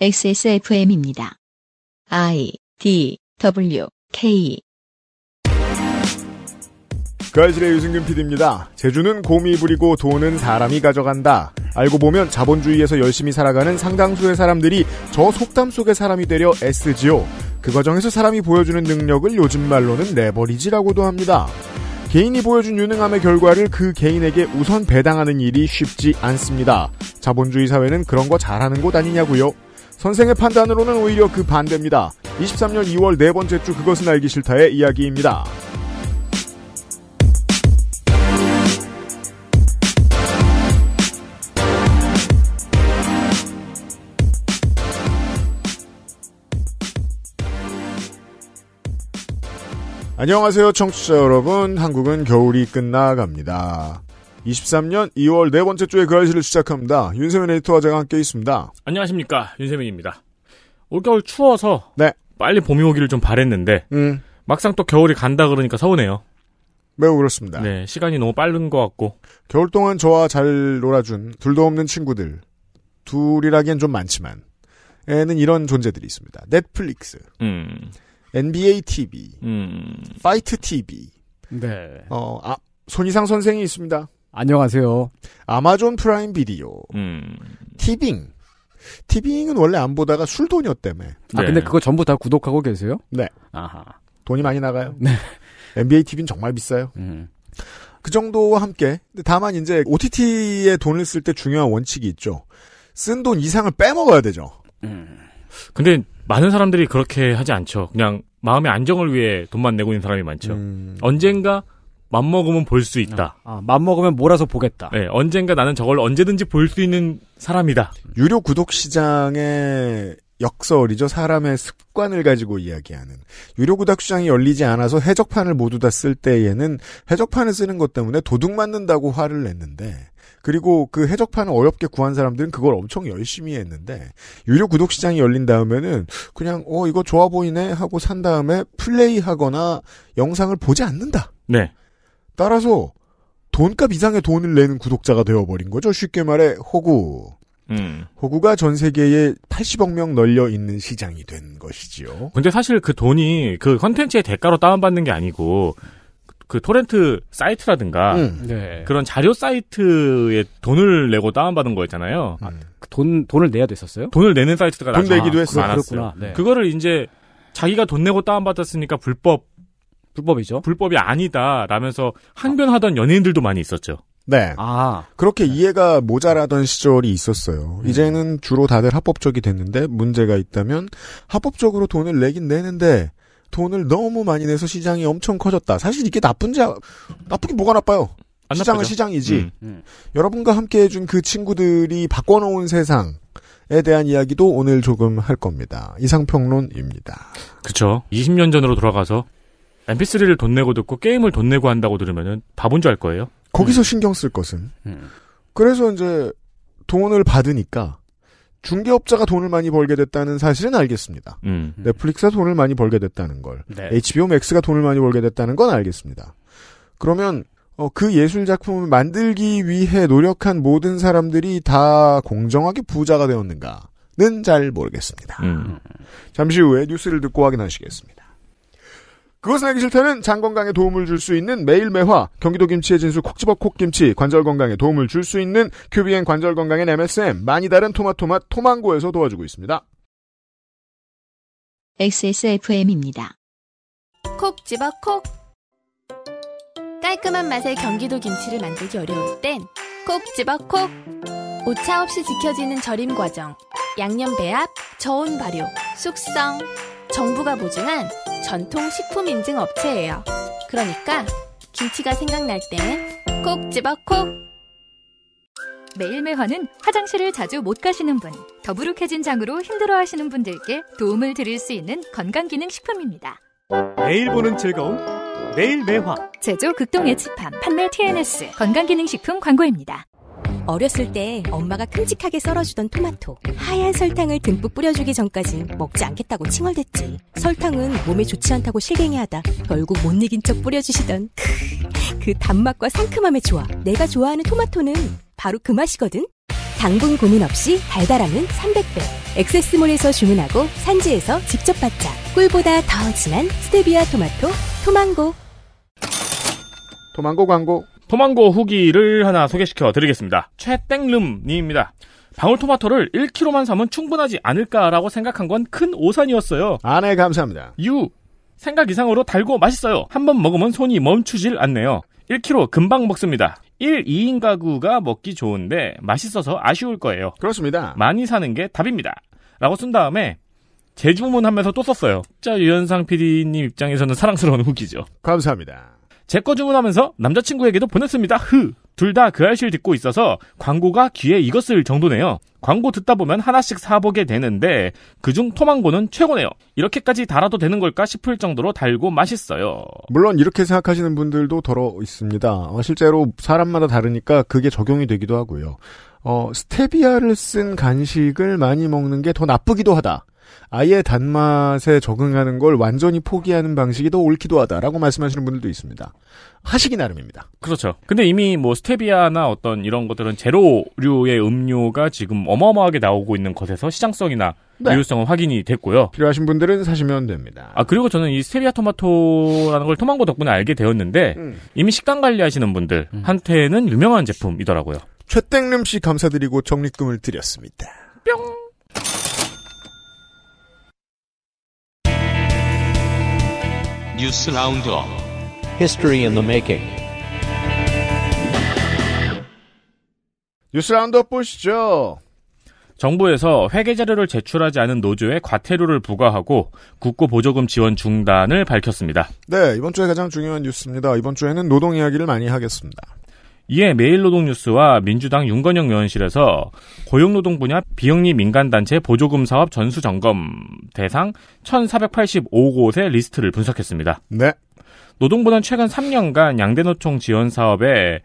XSFM입니다. I D W K 그아실의 유승균 PD입니다. 제주는 곰이 부리고 돈은 사람이 가져간다. 알고 보면 자본주의에서 열심히 살아가는 상당수의 사람들이 저 속담 속의 사람이 되려 애쓰지요. 그 과정에서 사람이 보여주는 능력을 요즘 말로는 내버리지라고도 합니다. 개인이 보여준 유능함의 결과를 그 개인에게 우선 배당하는 일이 쉽지 않습니다. 자본주의 사회는 그런 거 잘하는 곳 아니냐고요. 선생의 판단으로는 오히려 그 반대입니다. 23년 2월 네 번째 주 그것은 알기 싫다의 이야기입니다. 안녕하세요 청취자 여러분 한국은 겨울이 끝나갑니다 23년 0 2 2월 네 번째 주에 그아 알씨를 시작합니다. 윤세민 에디터와 제가 함께 있습니다. 안녕하십니까. 윤세민입니다. 올겨울 추워서 네. 빨리 봄이 오기를 좀 바랬는데 음. 막상 또 겨울이 간다 그러니까 서운해요. 매우 그렇습니다. 네, 시간이 너무 빠른 것 같고 겨울 동안 저와 잘 놀아준 둘도 없는 친구들 둘이라기엔 좀 많지만 애는 이런 존재들이 있습니다. 넷플릭스, 음. NBA TV, 음. 파이트 TV, 네. 어, 아, 손이상 선생이 있습니다. 안녕하세요. 아마존 프라임 비디오. 음. 티빙. 티빙은 원래 안 보다가 술돈이었다며. 아, 네. 근데 그거 전부 다 구독하고 계세요? 네. 아하. 돈이 많이 나가요. 네. NBA TV는 정말 비싸요. 음. 그 정도와 함께. 다만 이제 OTT에 돈을 쓸 때 중요한 원칙이 있죠. 쓴 돈 이상을 빼먹어야 되죠. 음. 근데 많은 사람들이 그렇게 하지 않죠. 그냥 마음의 안정을 위해 돈만 내고 있는 사람이 많죠. 음. 언젠가 맘먹으면 볼 수 있다. 아, 맘먹으면 몰아서 보겠다. 네, 언젠가 나는 저걸 언제든지 볼 수 있는 사람이다. 유료 구독 시장의 역설이죠. 사람의 습관을 가지고 이야기하는. 유료 구독 시장이 열리지 않아서 해적판을 모두 다 쓸 때에는 해적판을 쓰는 것 때문에 도둑 맞는다고 화를 냈는데 그리고 그 해적판을 어렵게 구한 사람들은 그걸 엄청 열심히 했는데 유료 구독 시장이 열린 다음에는 그냥 어 이거 좋아 보이네 하고 산 다음에 플레이하거나 영상을 보지 않는다. 네. 따라서 돈값 이상의 돈을 내는 구독자가 되어버린 거죠. 쉽게 말해 호구. 음. 호구가 전 세계에 80억 명 널려 있는 시장이 된 것이지요. 근데 사실 그 돈이 그 컨텐츠의 대가로 다운받는 게 아니고 그 토렌트 사이트라든가 음. 네. 그런 자료 사이트에 돈을 내고 다운받은 거였잖아요. 음. 아, 돈 돈을 내야 됐었어요? 돈을 내는 사이트가 돈나중 내기도 했어. 많았요 네. 그거를 이제 자기가 돈 내고 다운받았으니까 불법 불법이죠. 불법이 아니다 라면서 항변하던 연예인들도 많이 있었죠. 네. 아. 그렇게 네. 이해가 모자라던 시절이 있었어요. 음. 이제는 주로 다들 합법적이 됐는데 문제가 있다면 합법적으로 돈을 내긴 내는데 돈을 너무 많이 내서 시장이 엄청 커졌다. 사실 이게 나쁜지 나쁘게 뭐가 나빠요. 시장은 나쁘죠. 시장이지. 음. 음. 여러분과 함께 해준 그 친구들이 바꿔놓은 세상. 에 대한 이야기도 오늘 조금 할 겁니다. 이상평론입니다. 그쵸. 20년 전으로 돌아가서 MP3를 돈 내고 듣고 게임을 돈 내고 한다고 들으면은 바본 줄 알 거예요. 거기서 음. 신경 쓸 것은. 음. 그래서 이제 돈을 받으니까 중개업자가 돈을 많이 벌게 됐다는 사실은 알겠습니다. 음. 넷플릭스가 돈을 많이 벌게 됐다는 걸, 네. HBO Max가 돈을 많이 벌게 됐다는 건 알겠습니다. 그러면 어, 그 예술 작품을 만들기 위해 노력한 모든 사람들이 다 공정하게 부자가 되었는가는 잘 모르겠습니다. 음. 잠시 후에 뉴스를 듣고 확인하시겠습니다. 그것은 하기 싫다는 장 건강에 도움을 줄 수 있는 매일 매화, 경기도 김치의 진수 콕 집어 콕김치, 관절 건강에 도움을 줄 수 있는 큐비엔 관절 건강엔 MSM, 많이 다른 토마토맛 토망고에서 도와주고 있습니다. XSFM입니다. 콕 집어 콕 깔끔한 맛의 경기도 김치를 만들기 어려울 땐콕 집어 콕 오차 없이 지켜지는 절임 과정, 양념 배합, 저온 발효, 숙성 정부가 보증한 전통 식품 인증 업체예요. 그러니까 김치가 생각날 땐콕 집어 콕! 매일매화는 화장실을 자주 못 가시는 분, 더부룩해진 장으로 힘들어 하시는 분들께 도움을 드릴 수 있는 건강기능 식품입니다. 매일 보는 즐거움, 매일매화. 제조 극동 예치팜, 판매 TNS, 건강기능식품 광고입니다. 어렸을 때 엄마가 큼직하게 썰어주던 토마토. 하얀 설탕을 듬뿍 뿌려주기 전까지 먹지 않겠다고 칭얼댔지. 설탕은 몸에 좋지 않다고 실갱이하다 결국 못 이긴 척 뿌려주시던 그, 그 단맛과 상큼함의 조화. 내가 좋아하는 토마토는 바로 그 맛이거든. 당분 고민 없이 달달함은 300배. 액세스몰에서 주문하고 산지에서 직접 받자. 꿀보다 더 진한 스테비아 토마토 토망고. 토망고 광고. 토망고 후기를 하나 소개시켜 드리겠습니다. 최땡름님입니다. 방울토마토를 1kg만 사면 충분하지 않을까라고 생각한 건 큰 오산이었어요. 아, 네, 감사합니다. 유. 생각 이상으로 달고 맛있어요. 한번 먹으면 손이 멈추질 않네요. 1kg 금방 먹습니다. 1, 2인 가구가 먹기 좋은데 맛있어서 아쉬울 거예요. 그렇습니다. 많이 사는 게 답입니다. 라고 쓴 다음에 재주문하면서 또 썼어요. 진짜 유현상 PD님 입장에서는 사랑스러운 후기죠. 감사합니다. 제거 주문하면서 남자친구에게도 보냈습니다. 흐. 둘 다그 알실 듣고 있어서 광고가 귀에 익었을 정도네요. 광고 듣다 보면 하나씩 사보게 되는데 그중 토망고는 최고네요. 이렇게까지 달아도 되는 걸까 싶을 정도로 달고 맛있어요. 물론 이렇게 생각하시는 분들도 더러 있습니다. 어, 실제로 사람마다 다르니까 그게 적용이 되기도 하고요. 어, 스테비아를 쓴 간식을 많이 먹는 게 더 나쁘기도 하다. 아예 단맛에 적응하는 걸 완전히 포기하는 방식이 더 옳기도 하다라고 말씀하시는 분들도 있습니다. 하시기 나름입니다. 그렇죠. 근데 이미 뭐 스테비아나 어떤 이런 것들은 제로류의 음료가 지금 어마어마하게 나오고 있는 것에서 시장성이나 네. 유효성은 확인이 됐고요. 필요하신 분들은 사시면 됩니다. 아 그리고 저는 이 스테비아 토마토라는 걸 토망고 덕분에 알게 되었는데 음. 이미 식단 관리하시는 분들한테는 유명한 제품이더라고요. 최땡름 씨 감사드리고 적립금을 드렸습니다. 뿅. 뉴스 라운드업 History in 뉴스 라운드업 보시죠. 정부에서 회계 자료를 제출하지 않은 노조에 과태료를 부과하고 국고 보조금 지원 중단을 밝혔습니다. 네, 이번 주에 가장 중요한 뉴스입니다. 이번 주에는 노동 이야기를 많이 하겠습니다. 이에 매일노동뉴스와 민주당 윤건영 의원실에서 고용노동 분야 비영리 민간단체 보조금 사업 전수점검 대상 1485곳의 리스트를 분석했습니다. 네. 노동부는 최근 3년간 양대노총 지원 사업에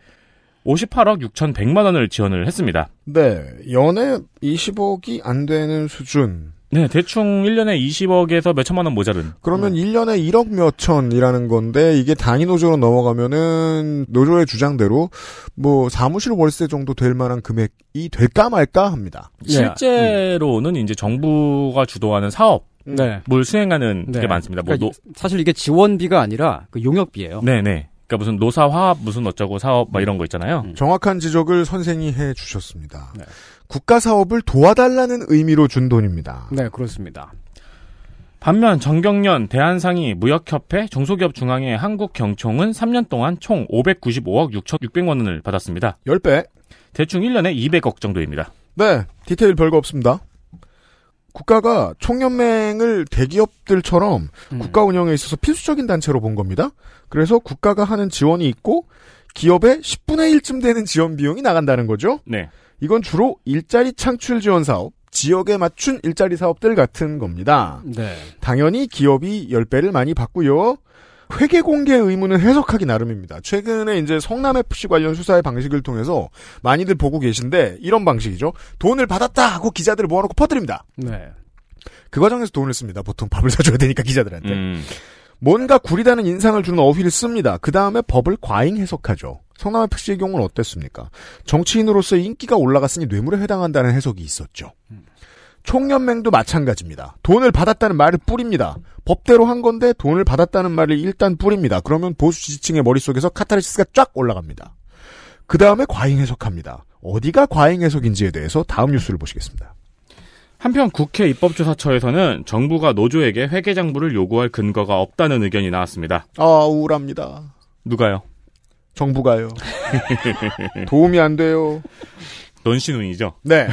58억 6,100만 원을 지원을 했습니다. 네. 연에 20억이 안 되는 수준. 네, 대충 1년에 20억에서 몇천만 원 모자른. 그러면 네. 1년에 1억 몇천이라는 건데, 이게 단위 노조로 넘어가면은, 노조의 주장대로, 뭐, 사무실 월세 정도 될 만한 금액이 될까 말까 합니다. 예. 실제로는 네. 이제 정부가 주도하는 사업, 네. 물 수행하는 네. 게 많습니다. 뭐 그러니까 노... 사실 이게 지원비가 아니라 그 용역비예요. 네, 네. 그러니까 무슨 노사화합 무슨 어쩌고 사업 막 이런 거 있잖아요. 음. 정확한 지적을 선생이 해 주셨습니다. 네. 국가 사업을 도와달라는 의미로 준 돈입니다. 네, 그렇습니다. 반면 정경련 대한상의 무역협회 중소기업 중앙회 한국경총은 3년 동안 총 595억 6,600만 원을 받았습니다. 10배. 대충 1년에 200억 정도입니다. 네, 디테일 별거 없습니다. 국가가 총연맹을 대기업들처럼 음. 국가 운영에 있어서 필수적인 단체로 본 겁니다. 그래서 국가가 하는 지원이 있고 기업의 10분의 1쯤 되는 지원 비용이 나간다는 거죠. 네. 이건 주로 일자리 창출 지원 사업, 지역에 맞춘 일자리 사업들 같은 겁니다. 네. 당연히 기업이 10배를 많이 받고요. 회계 공개 의무는 해석하기 나름입니다. 최근에 이제 성남 FC 관련 수사의 방식을 통해서 많이들 보고 계신데 이런 방식이죠. 돈을 받았다 하고 기자들을 모아놓고 퍼뜨립니다. 네. 그 과정에서 돈을 씁니다. 보통 밥을 사줘야 되니까 기자들한테. 음. 뭔가 구리다는 인상을 주는 어휘를 씁니다. 그 다음에 법을 과잉 해석하죠. 성남 FC의 경우는 어땠습니까? 정치인으로서 인기가 올라갔으니 뇌물에 해당한다는 해석이 있었죠. 음. 총연맹도 마찬가지입니다. 돈을 받았다는 말을 뿌립니다. 법대로 한 건데 돈을 받았다는 말을 일단 뿌립니다. 그러면 보수 지지층의 머릿속에서 카타르시스가 쫙 올라갑니다. 그 다음에 과잉 해석합니다. 어디가 과잉 해석인지에 대해서 다음 뉴스를 보시겠습니다. 한편 국회 입법조사처에서는 정부가 노조에게 회계장부를 요구할 근거가 없다는 의견이 나왔습니다. 아, 우울합니다. 누가요? 정부가요. 도움이 안 돼요. 넌신운이죠? 네.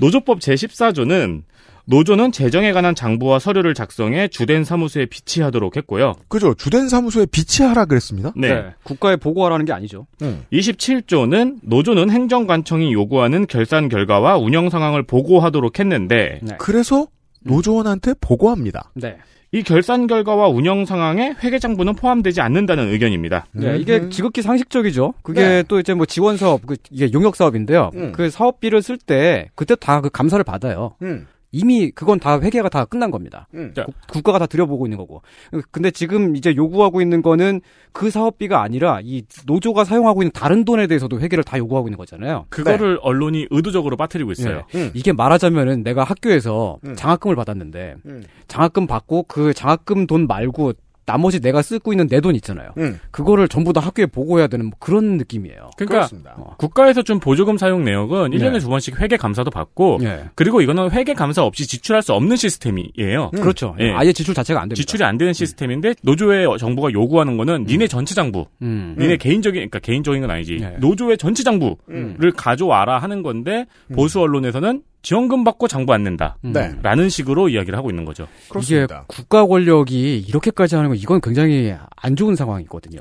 노조법 제14조는 노조는 재정에 관한 장부와 서류를 작성해 주된 사무소에 비치하도록 했고요. 그죠. 주된 사무소에 비치하라 그랬습니다. 네. 네. 국가에 보고하라는 게 아니죠. 음. 27조는 노조는 행정관청이 요구하는 결산 결과와 운영 상황을 보고하도록 했는데 네. 그래서 노조원한테 보고합니다. 네. 이 결산 결과와 운영 상황에 회계장부는 포함되지 않는다는 의견입니다. 네, 이게 음. 지극히 상식적이죠. 그게 네. 또 이제 뭐 지원 사업, 그 이게 용역 사업인데요. 음. 그 사업비를 쓸 때 그때 다 그 감사를 받아요. 음. 이미 그건 다 회계가 다 끝난 겁니다. 음. 구, 국가가 다 들여보고 있는 거고. 근데 지금 이제 요구하고 있는 거는 그 사업비가 아니라 이 노조가 사용하고 있는 다른 돈에 대해서도 회계를 다 요구하고 있는 거잖아요. 그거를 네. 언론이 의도적으로 빠뜨리고 있어요. 네. 음. 이게 말하자면은 내가 학교에서 음. 장학금을 받았는데 음. 장학금 받고 그 장학금 돈 말고 나머지 내가 쓰고 있는 내 돈 있잖아요. 음. 그거를 전부 다 학교에 보고해야 되는 뭐 그런 느낌이에요. 그러니까 어. 국가에서 좀 보조금 사용 내역은 1년에 네. 두 번씩 회계 감사도 받고 네. 그리고 이거는 회계 감사 없이 지출할 수 없는 시스템이에요. 음. 그렇죠. 예. 예. 아예 지출 자체가 안 됩니다. 지출이 안 되는 음. 시스템인데 노조의 정부가 요구하는 거는 니네 음. 전체 장부, 음. 니네 개인적인 그러니까 개인적인 건 아니지. 네. 노조의 전체 장부를 가져와라 하는 건데 보수 언론에서는 지원금 받고 장부 안 낸다. 음. 네. 라는 식으로 이야기를 하고 있는 거죠. 그렇습니다. 이게 국가 권력이 이렇게까지 하는 건 이건 굉장히 안 좋은 상황이거든요.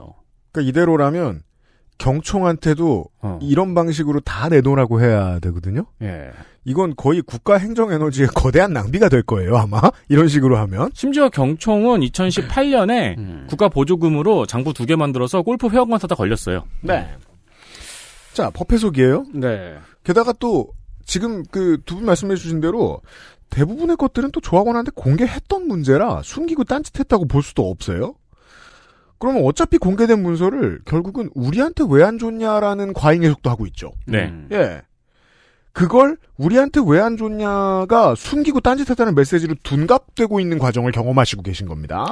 그러니까 이대로라면 경총한테도 어. 이런 방식으로 다 내놓으라고 해야 되거든요. 예. 이건 거의 국가 행정 에너지의 거대한 낭비가 될 거예요, 아마. 이런 식으로 하면. 심지어 경총은 2018년에 음. 국가 보조금으로 장부 두 개 만들어서 골프 회원권 사다 걸렸어요. 네. 자, 법회속이에요. 네. 게다가 또 지금 그 두 분 말씀해 주신 대로 대부분의 것들은 또 조합원한테 공개했던 문제라 숨기고 딴짓했다고 볼 수도 없어요. 그러면 어차피 공개된 문서를 결국은 우리한테 왜 안 줬냐라는 과잉 해석도 하고 있죠. 네. 음. 예. 그걸 우리한테 왜 안 줬냐가 숨기고 딴짓했다는 메시지로 둔갑되고 있는 과정을 경험하시고 계신 겁니다.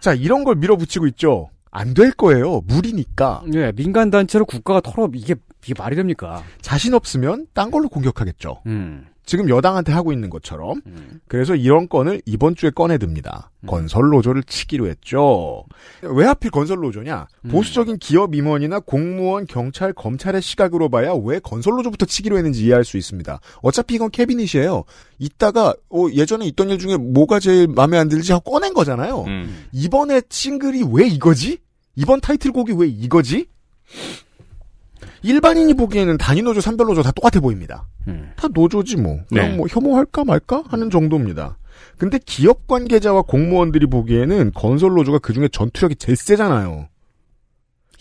자, 이런 걸 밀어붙이고 있죠. 안될 거예요. 무리니까 네, 예, 민간 단체로 국가가 털어 이게 이게 말이 됩니까? 자신 없으면 딴 걸로 공격하겠죠. 음. 지금 여당한테 하고 있는 것처럼. 음. 그래서 이런 건을 이번 주에 꺼내듭니다. 음. 건설노조를 치기로 했죠. 왜 하필 건설노조냐? 음. 보수적인 기업 임원이나 공무원, 경찰, 검찰의 시각으로 봐야 왜 건설노조부터 치기로 했는지 이해할 수 있습니다. 어차피 이건 캐비닛이에요. 이따가 어, 예전에 있던 일 중에 뭐가 제일 마음에 안 들지 하고 꺼낸 거잖아요. 음. 이번에 싱글이 왜 이거지? 이번 타이틀곡이 왜 이거지? 일반인이 보기에는 단위 노조, 삼별 노조 다 똑같아 보입니다. 음. 다 노조지 뭐. 그냥 네. 뭐 혐오할까 말까 하는 정도입니다. 근데 기업 관계자와 공무원들이 보기에는 건설 노조가 그중에 전투력이 제일 세잖아요.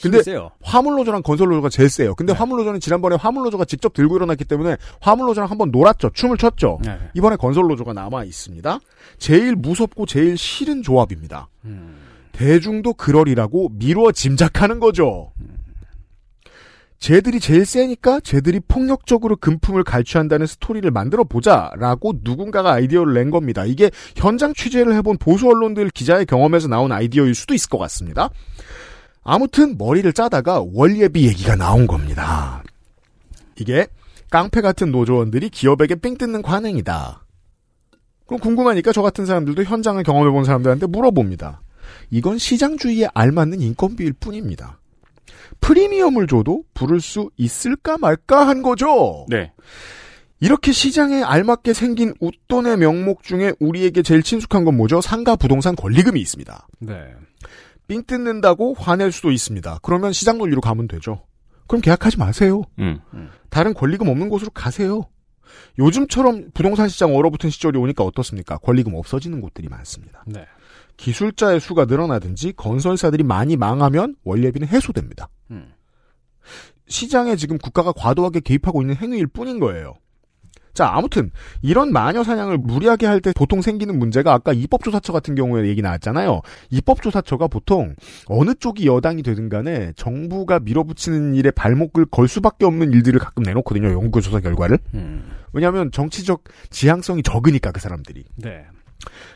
근데 화물 노조랑 건설 노조가 제일 세요. 근데 네. 화물 노조는 지난번에 화물 노조가 직접 들고 일어났기 때문에 화물 노조랑 한번 놀았죠. 춤을 췄죠. 네. 이번에 건설 노조가 남아 있습니다. 제일 무섭고 제일 싫은 조합입니다. 음. 대중도 그러리라고 미루어 짐작하는 거죠. 쟤들이 제일 세니까 쟤들이 폭력적으로 금품을 갈취한다는 스토리를 만들어 보자라고 누군가가 아이디어를 낸 겁니다. 이게 현장 취재를 해본 보수 언론들 기자의 경험에서 나온 아이디어일 수도 있을 것 같습니다. 아무튼 머리를 짜다가 월예비 얘기가 나온 겁니다. 이게 깡패 같은 노조원들이 기업에게 삥 뜯는 관행이다. 그럼 궁금하니까 저 같은 사람들도 현장을 경험해 본 사람들한테 물어봅니다. 이건 시장주의에 알맞는 인건비일 뿐입니다. 프리미엄을 줘도 부를 수 있을까 말까 한 거죠. 네. 이렇게 시장에 알맞게 생긴 웃돈의 명목 중에 우리에게 제일 친숙한 건 뭐죠? 상가 부동산 권리금이 있습니다. 네. 삥 뜯는다고 화낼 수도 있습니다. 그러면 시장 논리로 가면 되죠. 그럼 계약하지 마세요. 음, 다른 권리금 없는 곳으로 가세요. 요즘처럼 부동산 시장 얼어붙은 시절이 오니까 어떻습니까? 권리금 없어지는 곳들이 많습니다. 네. 기술자의 수가 늘어나든지 건설사들이 많이 망하면 원래비는 해소됩니다. 음. 시장에 지금 국가가 과도하게 개입하고 있는 행위일 뿐인 거예요. 자, 아무튼 이런 마녀 사냥을 무리하게 할 때 보통 생기는 문제가 아까 입법조사처 같은 경우에 얘기 나왔잖아요. 입법조사처가 보통 어느 쪽이 여당이 되든 간에 정부가 밀어붙이는 일에 발목을 걸 수밖에 없는 일들을 가끔 내놓거든요. 연구조사 결과를. 음. 왜냐하면 정치적 지향성이 적으니까 그 사람들이. 네.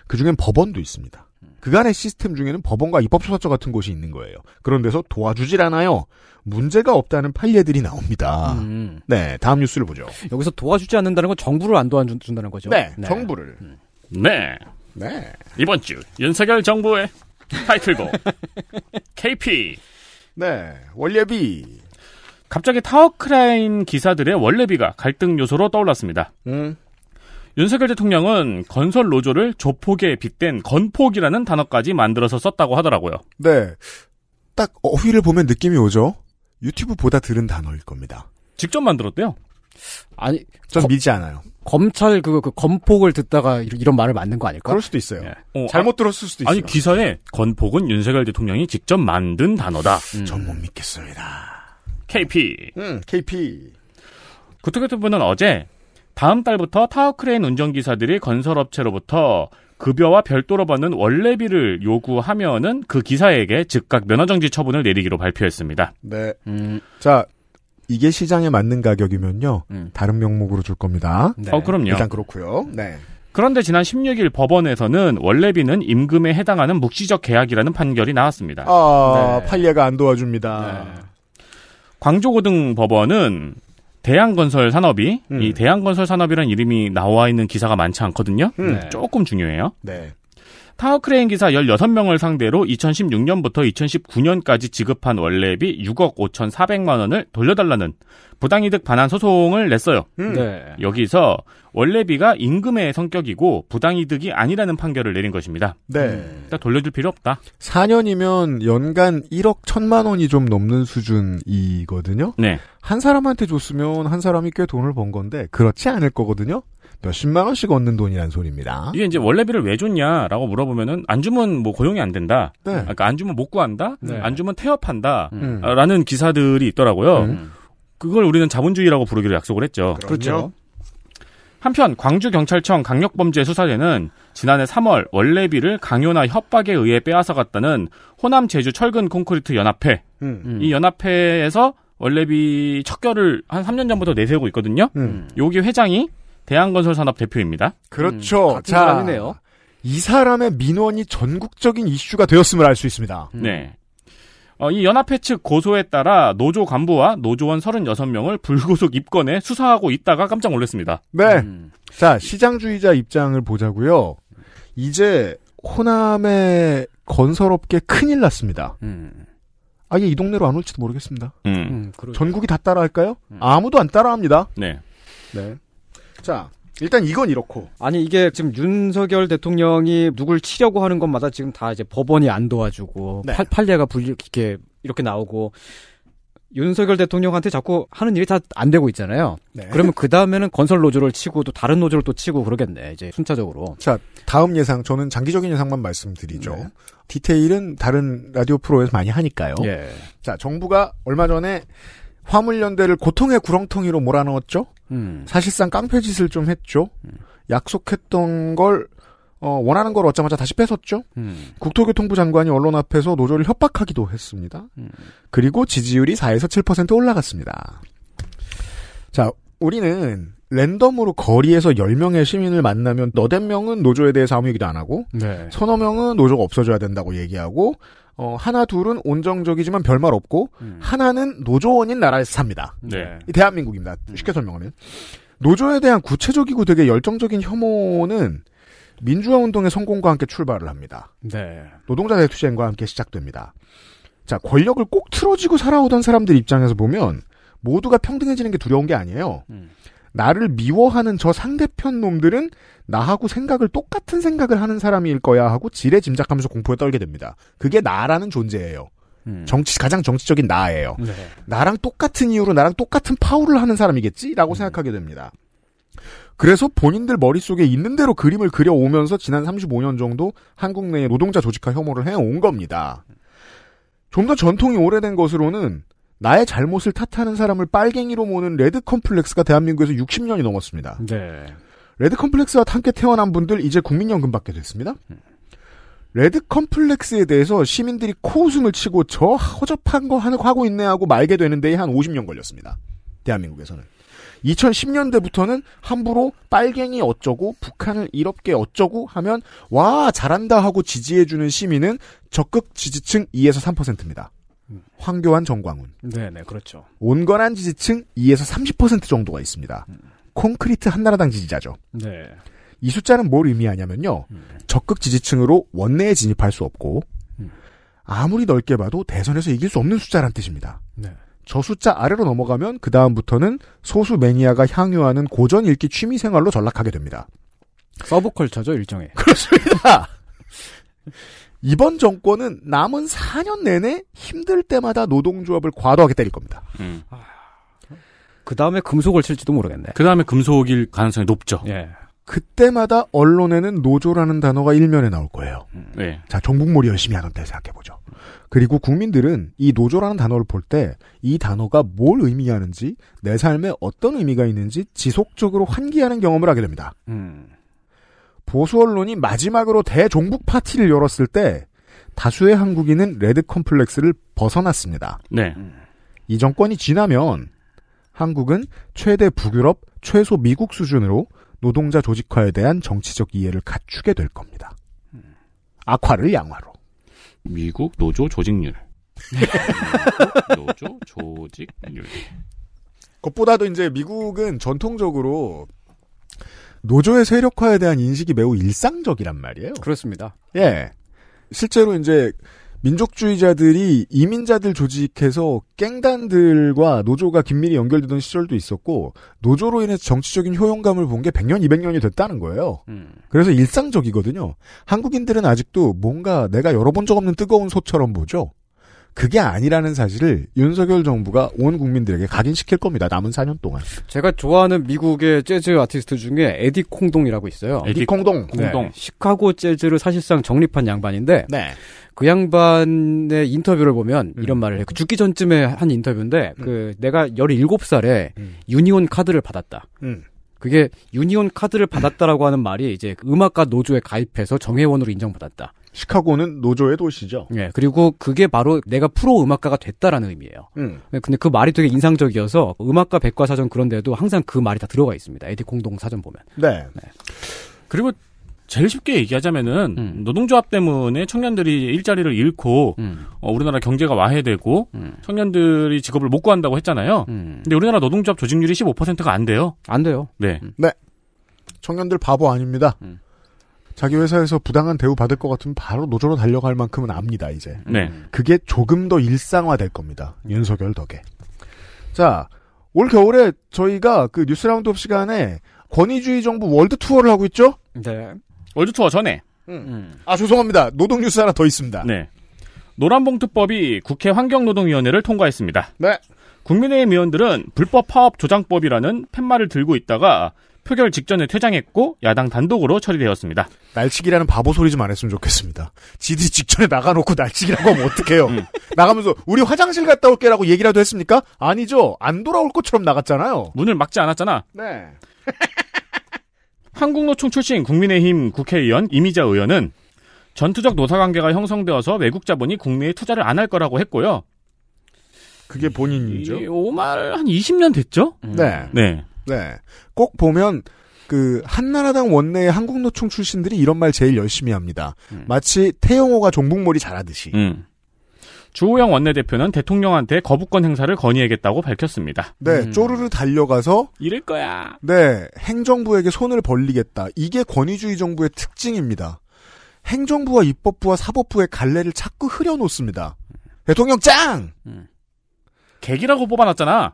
그중엔 법원도 있습니다. 그간의 시스템 중에는 법원과 입법조사처 같은 곳이 있는 거예요. 그런 데서 도와주질 않아요. 문제가 없다는 판례들이 나옵니다. 음. 네, 다음 뉴스를 보죠. 여기서 도와주지 않는다는 건 정부를 안 도와준다는 거죠. 네, 네. 정부를. 음. 네. 네. 이번 주 윤석열 정부의 타이틀곡 KP. 네, 원래비. 갑자기 타워크라인 기사들의 원래비가 갈등 요소로 떠올랐습니다. 음. 윤석열 대통령은 건설 노조를 조폭에 빗댄 건폭이라는 단어까지 만들어서 썼다고 하더라고요. 네. 딱 어휘를 보면 느낌이 오죠? 유튜브 보다 들은 단어일 겁니다. 직접 만들었대요? 아니. 전 거, 믿지 않아요. 검찰 그, 그 건폭을 듣다가 이런, 말을 만든 거 아닐까? 그럴 수도 있어요. 네. 어, 잘못 아, 들었을 수도 있어요. 아니, 기사에 건폭은 윤석열 대통령이 직접 만든 단어다. 음. 전못 믿겠습니다. KP. 음, KP. 구토교토부는 어제 다음 달부터 타워크레인 운전기사들이 건설업체로부터 급여와 별도로 받는 원래비를 요구하면은 그 기사에게 즉각 면허정지 처분을 내리기로 발표했습니다. 네. 음. 자, 이게 시장에 맞는 가격이면요. 음. 다른 명목으로 줄 겁니다. 네. 어, 그럼요. 일단 그렇고요. 네. 그런데 지난 16일 법원에서는 원래비는 임금에 해당하는 묵시적 계약이라는 판결이 나왔습니다. 아, 네. 판례가 안 도와줍니다. 네. 광주고등법원은 대양건설 산업이 음. 이 대양건설 산업이란 이름이 나와 있는 기사가 많지 않거든요. 음. 조금 중요해요. 네. 타워크레인 기사 16명을 상대로 2016년부터 2019년까지 지급한 원래비 6억 5,400만 원을 돌려달라는 부당이득 반환 소송을 냈어요. 음. 네. 여기서 원래비가 임금의 성격이고 부당이득이 아니라는 판결을 내린 것입니다. 네. 음. 일단 돌려줄 필요 없다. 4년이면 연간 1억 1천만 원이 좀 넘는 수준이거든요. 네. 한 사람한테 줬으면 한 사람이 꽤 돈을 번 건데 그렇지 않을 거거든요. 몇십만 원씩 얻는 돈이란 소리입니다. 이게 이제 원래비를 왜 줬냐라고 물어보면은 안 주면 뭐 고용이 안 된다. 네. 그러니까 안 주면 못 구한다. 네. 안 주면 퇴업한다라는 음. 음. 기사들이 있더라고요. 음. 그걸 우리는 자본주의라고 부르기로 약속을 했죠. 그렇죠 한편 광주경찰청 강력범죄수사대는 지난해 3월 원래비를 강요나 협박에 의해 빼앗아갔다는 호남 제주 철근 콘크리트 연합회 음. 음. 이 연합회에서 원래비 척결을 한 3년 전부터 내세우고 있거든요. 음. 여기 음. 회장이 대한건설산업 대표입니다. 그렇죠. 음, 같은 자, 사람이네요. 이 사람의 민원이 전국적인 이슈가 되었음을 알 수 있습니다. 음. 네. 어, 이 연합회 측 고소에 따라 노조 간부와 노조원 36명을 불구속 입건해 수사하고 있다가 깜짝 놀랐습니다. 네. 음. 자, 시장주의자 입장을 보자고요. 이제 호남의 건설업계 큰일 났습니다. 음. 아예 이 동네로 안 올지도 모르겠습니다. 음. 음 전국이 다 따라할까요? 음. 아무도 안 따라합니다. 네. 네. 자, 일단 이건 이렇고. 아니 이게 지금 윤석열 대통령이 누굴 치려고 하는 것마다 지금 다 이제 법원이 안 도와주고 네. 팔, 판례가 불리 이렇게 이렇게 나오고 윤석열 대통령한테 자꾸 하는 일이 다 안 되고 있잖아요. 네. 그러면 그 다음에는 건설 노조를 치고 또 다른 노조를 또 치고 그러겠네. 이제 순차적으로. 자 다음 예상 저는 장기적인 예상만 말씀드리죠. 네. 디테일은 다른 라디오 프로에서 많이 하니까요. 예. 자 정부가 얼마 전에 화물연대를 고통의 구렁텅이로 몰아넣었죠. 음. 사실상 깡패짓을 좀 했죠. 음. 약속했던 걸 어, 원하는 걸 얻자마자 다시 뺏었죠. 음. 국토교통부 장관이 언론 앞에서 노조를 협박하기도 했습니다. 음. 그리고 지지율이 4에서 7% 올라갔습니다. 자, 우리는 랜덤으로 거리에서 10명의 시민을 만나면 너댓 명은 노조에 대해서 아무 얘기도 안 하고 네. 서너 명은 노조가 없어져야 된다고 얘기하고 어, 하나 둘은 온정적이지만 별말 없고 음. 하나는 노조원인 나라에서 삽니다. 네. 대한민국입니다. 쉽게 음. 설명하면 노조에 대한 구체적이고 되게 열정적인 혐오는 민주화 운동의 성공과 함께 출발을 합니다. 네. 노동자 대투쟁과 함께 시작됩니다. 자, 권력을 꼭 틀어지고 살아오던 사람들 입장에서 보면 모두가 평등해지는 게 두려운 게 아니에요. 음. 나를 미워하는 저 상대편 놈들은 나하고 생각을 똑같은 생각을 하는 사람일 거야 하고 지레 짐작하면서 공포에 떨게 됩니다. 그게 나라는 존재예요. 음. 정치 가장 정치적인 나예요. 네. 나랑 똑같은 이유로 나랑 똑같은 파울을 하는 사람이겠지라고 음. 생각하게 됩니다. 그래서 본인들 머릿속에 있는 대로 그림을 그려오면서 지난 35년 정도 한국 내에 노동자 조직화 혐오를 해온 겁니다. 좀 더 전통이 오래된 것으로는 나의 잘못을 탓하는 사람을 빨갱이로 모는 레드 컴플렉스가 대한민국에서 60년이 넘었습니다. 네. 레드 컴플렉스와 함께 태어난 분들 이제 국민연금 받게 됐습니다. 레드 컴플렉스에 대해서 시민들이 코웃음을 치고 저 허접한 거 하고 있네 하고 말게 되는데 한 50년 걸렸습니다. 대한민국에서는. 2010년대부터는 함부로 빨갱이 어쩌고 북한을 이렇게 어쩌고 하면 와 잘한다 하고 지지해주는 시민은 적극 지지층 2에서 3%입니다. 황교안 정광훈. 네네, 그렇죠. 온건한 지지층 2에서 30% 정도가 있습니다. 음. 콘크리트 한나라당 지지자죠. 네. 이 숫자는 뭘 의미하냐면요. 음. 적극 지지층으로 원내에 진입할 수 없고, 음. 아무리 넓게 봐도 대선에서 이길 수 없는 숫자란 뜻입니다. 네. 저 숫자 아래로 넘어가면 그다음부터는 소수 매니아가 향유하는 고전 읽기 취미 생활로 전락하게 됩니다. 서브컬처죠, 일정에 그렇습니다. 이번 정권은 남은 4년 내내 힘들 때마다 노동조합을 과도하게 때릴 겁니다. 음. 아, 그 다음에 금속을 칠지도 모르겠네. 그 다음에 금속일 가능성이 높죠. 예. 그때마다 언론에는 노조라는 단어가 일면에 나올 거예요. 음. 예. 네. 자, 종북몰이 열심히 하는때 생각해보죠. 그리고 국민들은 이 노조라는 단어를 볼 때 이 단어가 뭘 의미하는지, 내 삶에 어떤 의미가 있는지 지속적으로 환기하는 경험을 하게 됩니다. 음. 보수 언론이 마지막으로 대종북 파티를 열었을 때 다수의 한국인은 레드 컴플렉스를 벗어났습니다. 네. 이 정권이 지나면 한국은 최대 북유럽, 최소 미국 수준으로 노동자 조직화에 대한 정치적 이해를 갖추게 될 겁니다. 악화를 양화로. 미국 노조 조직률. 노조 조직률. 그것보다도 이제 미국은 전통적으로 노조의 세력화에 대한 인식이 매우 일상적이란 말이에요. 그렇습니다. 예. 실제로 이제 민족주의자들이 이민자들 조직해서 깽단들과 노조가 긴밀히 연결되던 시절도 있었고 노조로 인해서 정치적인 효용감을 본 게 100년, 200년이 됐다는 거예요. 음. 그래서 일상적이거든요. 한국인들은 아직도 뭔가 내가 열어본 적 없는 뜨거운 소처럼 보죠. 그게 아니라는 사실을 윤석열 정부가 온 국민들에게 각인시킬 겁니다. 남은 4년 동안. 제가 좋아하는 미국의 재즈 아티스트 중에 에디 콩동이라고 있어요. 에디 콩동. 콩동. 네. 시카고 재즈를 사실상 정립한 양반인데 네. 그 양반의 인터뷰를 보면 음. 이런 말을 해. 그 죽기 전쯤에 한 인터뷰인데 음. 그 내가 17살에 음. 유니온 카드를 받았다. 음. 그게 유니온 카드를 받았다라고 하는 말이 이제 음악가 노조에 가입해서 정회원으로 인정받았다. 시카고는 노조의 도시죠. 예, 그리고 그게 바로 내가 프로 음악가가 됐다라는 의미예요. 음. 예, 근데 그 말이 되게 인상적이어서 음악가 백과사전 그런데도 항상 그 말이 다 들어가 있습니다. 에디 공동 사전 보면. 네. 네. 그리고 제일 쉽게 얘기하자면은 음. 노동조합 때문에 청년들이 일자리를 잃고 음. 어, 우리나라 경제가 와해되고 음. 청년들이 직업을 못 구한다고 했잖아요. 음. 근데 우리나라 노동조합 조직률이 15%가 안 돼요. 안 돼요. 네. 네. 청년들 바보 아닙니다. 음. 자기 회사에서 부당한 대우 받을 것 같으면 바로 노조로 달려갈 만큼은 압니다 이제. 네. 그게 조금 더 일상화될 겁니다. 윤석열 덕에. 자, 올 겨울에 저희가 그 뉴스 라운드업 시간에 권위주의 정부 월드 투어를 하고 있죠? 네. 월드 투어 전에. 음. 음. 아 죄송합니다. 노동 뉴스 하나 더 있습니다. 네. 노란봉투법이 국회 환경노동위원회를 통과했습니다. 네. 국민의힘 의원들은 불법 파업 조장법이라는 팻말을 들고 있다가 표결 직전에 퇴장했고 야당 단독으로 처리되었습니다. 날치기라는 바보 소리 좀 안 했으면 좋겠습니다. 지들이 직전에 나가놓고 날치기라고 하면 어떡해요. 음. 나가면서 우리 화장실 갔다 올게라고 얘기라도 했습니까? 아니죠. 안 돌아올 것처럼 나갔잖아요. 문을 막지 않았잖아. 네. 한국노총 출신 국민의힘 국회의원 이미자 의원은 전투적 노사관계가 형성되어서 외국 자본이 국내에 투자를 안 할 거라고 했고요. 그게 본인이죠? 오말 한 20년 됐죠? 네. 네. 네. 꼭 보면 그 한나라당 원내의 한국노총 출신들이 이런 말 제일 열심히 합니다. 음. 마치 태영호가 종북몰이 잘하듯이. 음. 주호영 원내대표는 대통령한테 거부권 행사를 건의하겠다고 밝혔습니다. 네, 음. 쪼르르 달려가서 이럴 거야. 네, 행정부에게 손을 벌리겠다. 이게 권위주의 정부의 특징입니다. 행정부와 입법부와 사법부의 갈래를 자꾸 흐려놓습니다. 대통령 짱! 음. 계기라고 뽑아놨잖아.